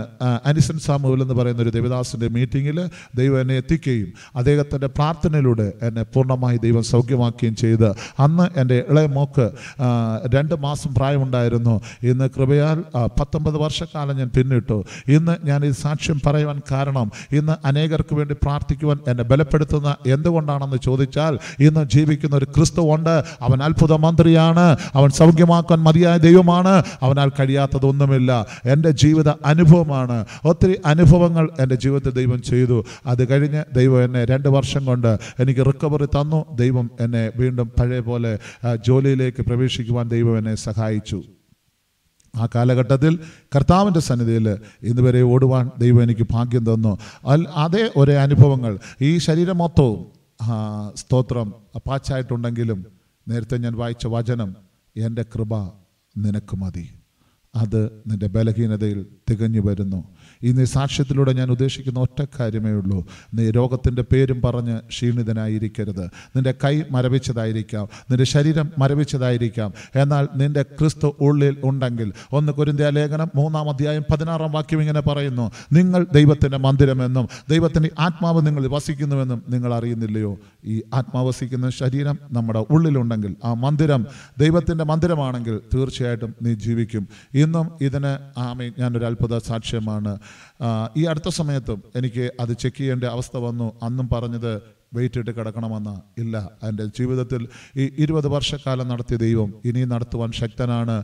അനിസൻ സാമുവൽ എന്ന് പറയുന്ന ഒരു ദേവദാസിൻ്റെ മീറ്റിങ്ങിൽ ദൈവം എന്നെ എത്തിക്കുകയും അദ്ദേഹത്തിൻ്റെ പ്രാർത്ഥനയിലൂടെ എന്നെ പൂർണ്ണമായി ദൈവം സൗഖ്യമാക്കുകയും ചെയ്ത് അന്ന് എൻ്റെ ഇളയ മോക്ക് രണ്ട് മാസം പ്രായമുണ്ടായിരുന്നു ഇന്ന് കൃപയാൽ പത്തൊമ്പത് വർഷക്കാലം ഞാൻ പിന്നിട്ടു ഇന്ന് ഞാൻ ഈ സാക്ഷ്യം പറയുവാൻ കാരണം ഇന്ന് അനേകർക്ക് വേണ്ടി പ്രാർത്ഥിക്കുവാൻ എന്നെ ബലപ്പെടുത്തുന്ന എന്തുകൊണ്ടാണെന്ന് ചോദിച്ചാൽ ഇന്ന് ജീവിക്കുന്ന ഒരു ക്രിസ്തു ഉണ്ട് അവൻ അത്ഭുത മന്ത്രിയാണ് അവൻ സൗഖ്യമാക്കാൻ മതിയായ ദൈവമാണ് അവനാൽ കഴിയാത്തതൊന്നുമില്ല എൻ്റെ ജീവിത അനുഭവമാണ് ഒത്തിരി അനുഭവങ്ങൾ എൻ്റെ ജീവിതത്തിൽ ദൈവം ചെയ്തു അത് കഴിഞ്ഞ് ദൈവം എന്നെ രണ്ട് വർഷം കൊണ്ട് എനിക്ക് റിക്കവറി തന്നു ദൈവം എന്നെ വീണ്ടും പഴയ പോലെ ജോലിയിലേക്ക് പ്രവേശിക്കുവാൻ ജീവിക്കുവാൻ ദൈവം എന്നെ സഹായിച്ചു ആ കാലഘട്ടത്തിൽ കർത്താവിൻ്റെ സന്നിധിയിൽ ഇന്ന് വരെ ഓടുവാൻ ദൈവം എനിക്ക് ഭാഗ്യം തന്നു അൽ അതേ ഒരേ അനുഭവങ്ങൾ ഈ ശരീരം മൊത്തവും സ്തോത്രം അപ്പാച്ചായിട്ടുണ്ടെങ്കിലും നേരത്തെ ഞാൻ വായിച്ച വചനം എൻ്റെ കൃപ നിനക്ക് മതി അത് നിൻ്റെ ബലഹീനതയിൽ തികഞ്ഞു വരുന്നു ഈ നീ സാക്ഷ്യത്തിലൂടെ ഞാൻ ഉദ്ദേശിക്കുന്ന ഒറ്റ കാര്യമേ ഉള്ളൂ നീ രോഗത്തിൻ്റെ പേരും പറഞ്ഞ് ക്ഷീണിതനായിരിക്കരുത് നിൻ്റെ കൈ മരവിച്ചതായിരിക്കാം നിൻ്റെ ശരീരം മരവിച്ചതായിരിക്കാം എന്നാൽ നിൻ്റെ ക്രിസ്തു ഉള്ളിൽ ഉണ്ടെങ്കിൽ ഒന്ന് കുരിന്ത്യ ലേഖനം മൂന്നാം അധ്യായം പതിനാറാം വാക്യം ഇങ്ങനെ പറയുന്നു നിങ്ങൾ ദൈവത്തിൻ്റെ മന്ദിരമെന്നും ദൈവത്തിൻ്റെ ആത്മാവ് നിങ്ങൾ വസിക്കുന്നുവെന്നും നിങ്ങൾ അറിയുന്നില്ലയോ ഈ ആത്മാവ് വസിക്കുന്ന ശരീരം നമ്മുടെ ഉള്ളിലുണ്ടെങ്കിൽ ആ മന്ദിരം ദൈവത്തിൻ്റെ മന്ദിരമാണെങ്കിൽ തീർച്ചയായിട്ടും നീ ജീവിക്കും ഈ ഇന്നും ഇതിന് ആമി ഞാനൊരു അത്ഭുത സാക്ഷ്യമാണ് ഈ അടുത്ത സമയത്തും എനിക്ക് അത് ചെക്ക് ചെയ്യേണ്ട അവസ്ഥ വന്നു അന്നും പറഞ്ഞത് വെയിറ്റ് ഇട്ട് കിടക്കണമെന്ന് ഇല്ല എൻ്റെ ജീവിതത്തിൽ ഈ ഇരുപത് വർഷക്കാലം നടത്തിയ ദൈവം ഇനിയും നടത്തുവാൻ ശക്തനാണ്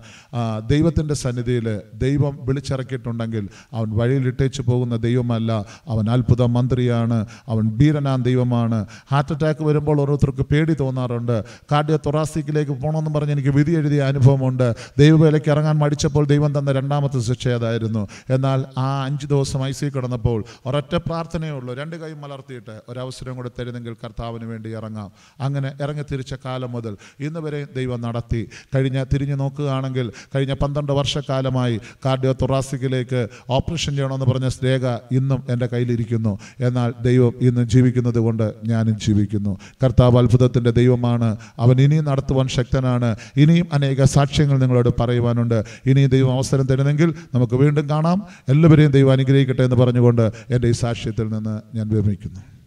ദൈവത്തിൻ്റെ സന്നിധിയിൽ ദൈവം വിളിച്ചിറക്കിയിട്ടുണ്ടെങ്കിൽ അവൻ വഴിയിൽ പോകുന്ന ദൈവമല്ല അവൻ അത്ഭുത മന്ത്രിയാണ് അവൻ ബീരനാൻ ദൈവമാണ് ഹാർട്ട് അറ്റാക്ക് വരുമ്പോൾ ഓരോരുത്തർക്ക് പേടി തോന്നാറുണ്ട് കാർഡിയോ തൊറാസിക്കിലേക്ക് പോകണമെന്ന് പറഞ്ഞ് എനിക്ക് വിധി എഴുതിയ അനുഭവമുണ്ട് ദൈവവേലയ്ക്ക് ഇറങ്ങാൻ മടിച്ചപ്പോൾ ദൈവം തന്ന രണ്ടാമത്തെ ശിക്ഷ അതായിരുന്നു എന്നാൽ ആ അഞ്ച് ദിവസം ഐ സി കിടന്നപ്പോൾ ഒരൊറ്റ പ്രാർത്ഥനയുള്ളൂ രണ്ട് കൈ മലർത്തിയിട്ട് ഒരവസരം കൂടെ തരുന്ന ഏതെങ്കിൽ കർത്താവിന് വേണ്ടി ഇറങ്ങാം അങ്ങനെ ഇറങ്ങി തിരിച്ച കാലം മുതൽ ഇന്ന് വരെ ദൈവം നടത്തി കഴിഞ്ഞ തിരിഞ്ഞു നോക്കുകയാണെങ്കിൽ കഴിഞ്ഞ പന്ത്രണ്ട് വർഷക്കാലമായി കാർഡിയോ തൊറാസിക്കിലേക്ക് ഓപ്പറേഷൻ ചെയ്യണമെന്ന് പറഞ്ഞ സ്നേഹ ഇന്നും എൻ്റെ കയ്യിലിരിക്കുന്നു എന്നാൽ ദൈവം ഇന്നും ജീവിക്കുന്നത് കൊണ്ട് ഞാനും ജീവിക്കുന്നു കർത്താവ് അത്ഭുതത്തിൻ്റെ ദൈവമാണ് അവൻ ഇനിയും നടത്തുവാൻ ശക്തനാണ് ഇനിയും അനേക സാക്ഷ്യങ്ങൾ നിങ്ങളോട് പറയുവാനുണ്ട് ഇനിയും ദൈവം അവസരം തരുന്നെങ്കിൽ നമുക്ക് വീണ്ടും കാണാം എല്ലാവരെയും ദൈവം അനുഗ്രഹിക്കട്ടെ എന്ന് പറഞ്ഞുകൊണ്ട് എൻ്റെ ഈ സാക്ഷ്യത്തിൽ നിന്ന് ഞാൻ വിരമിക്കുന്നു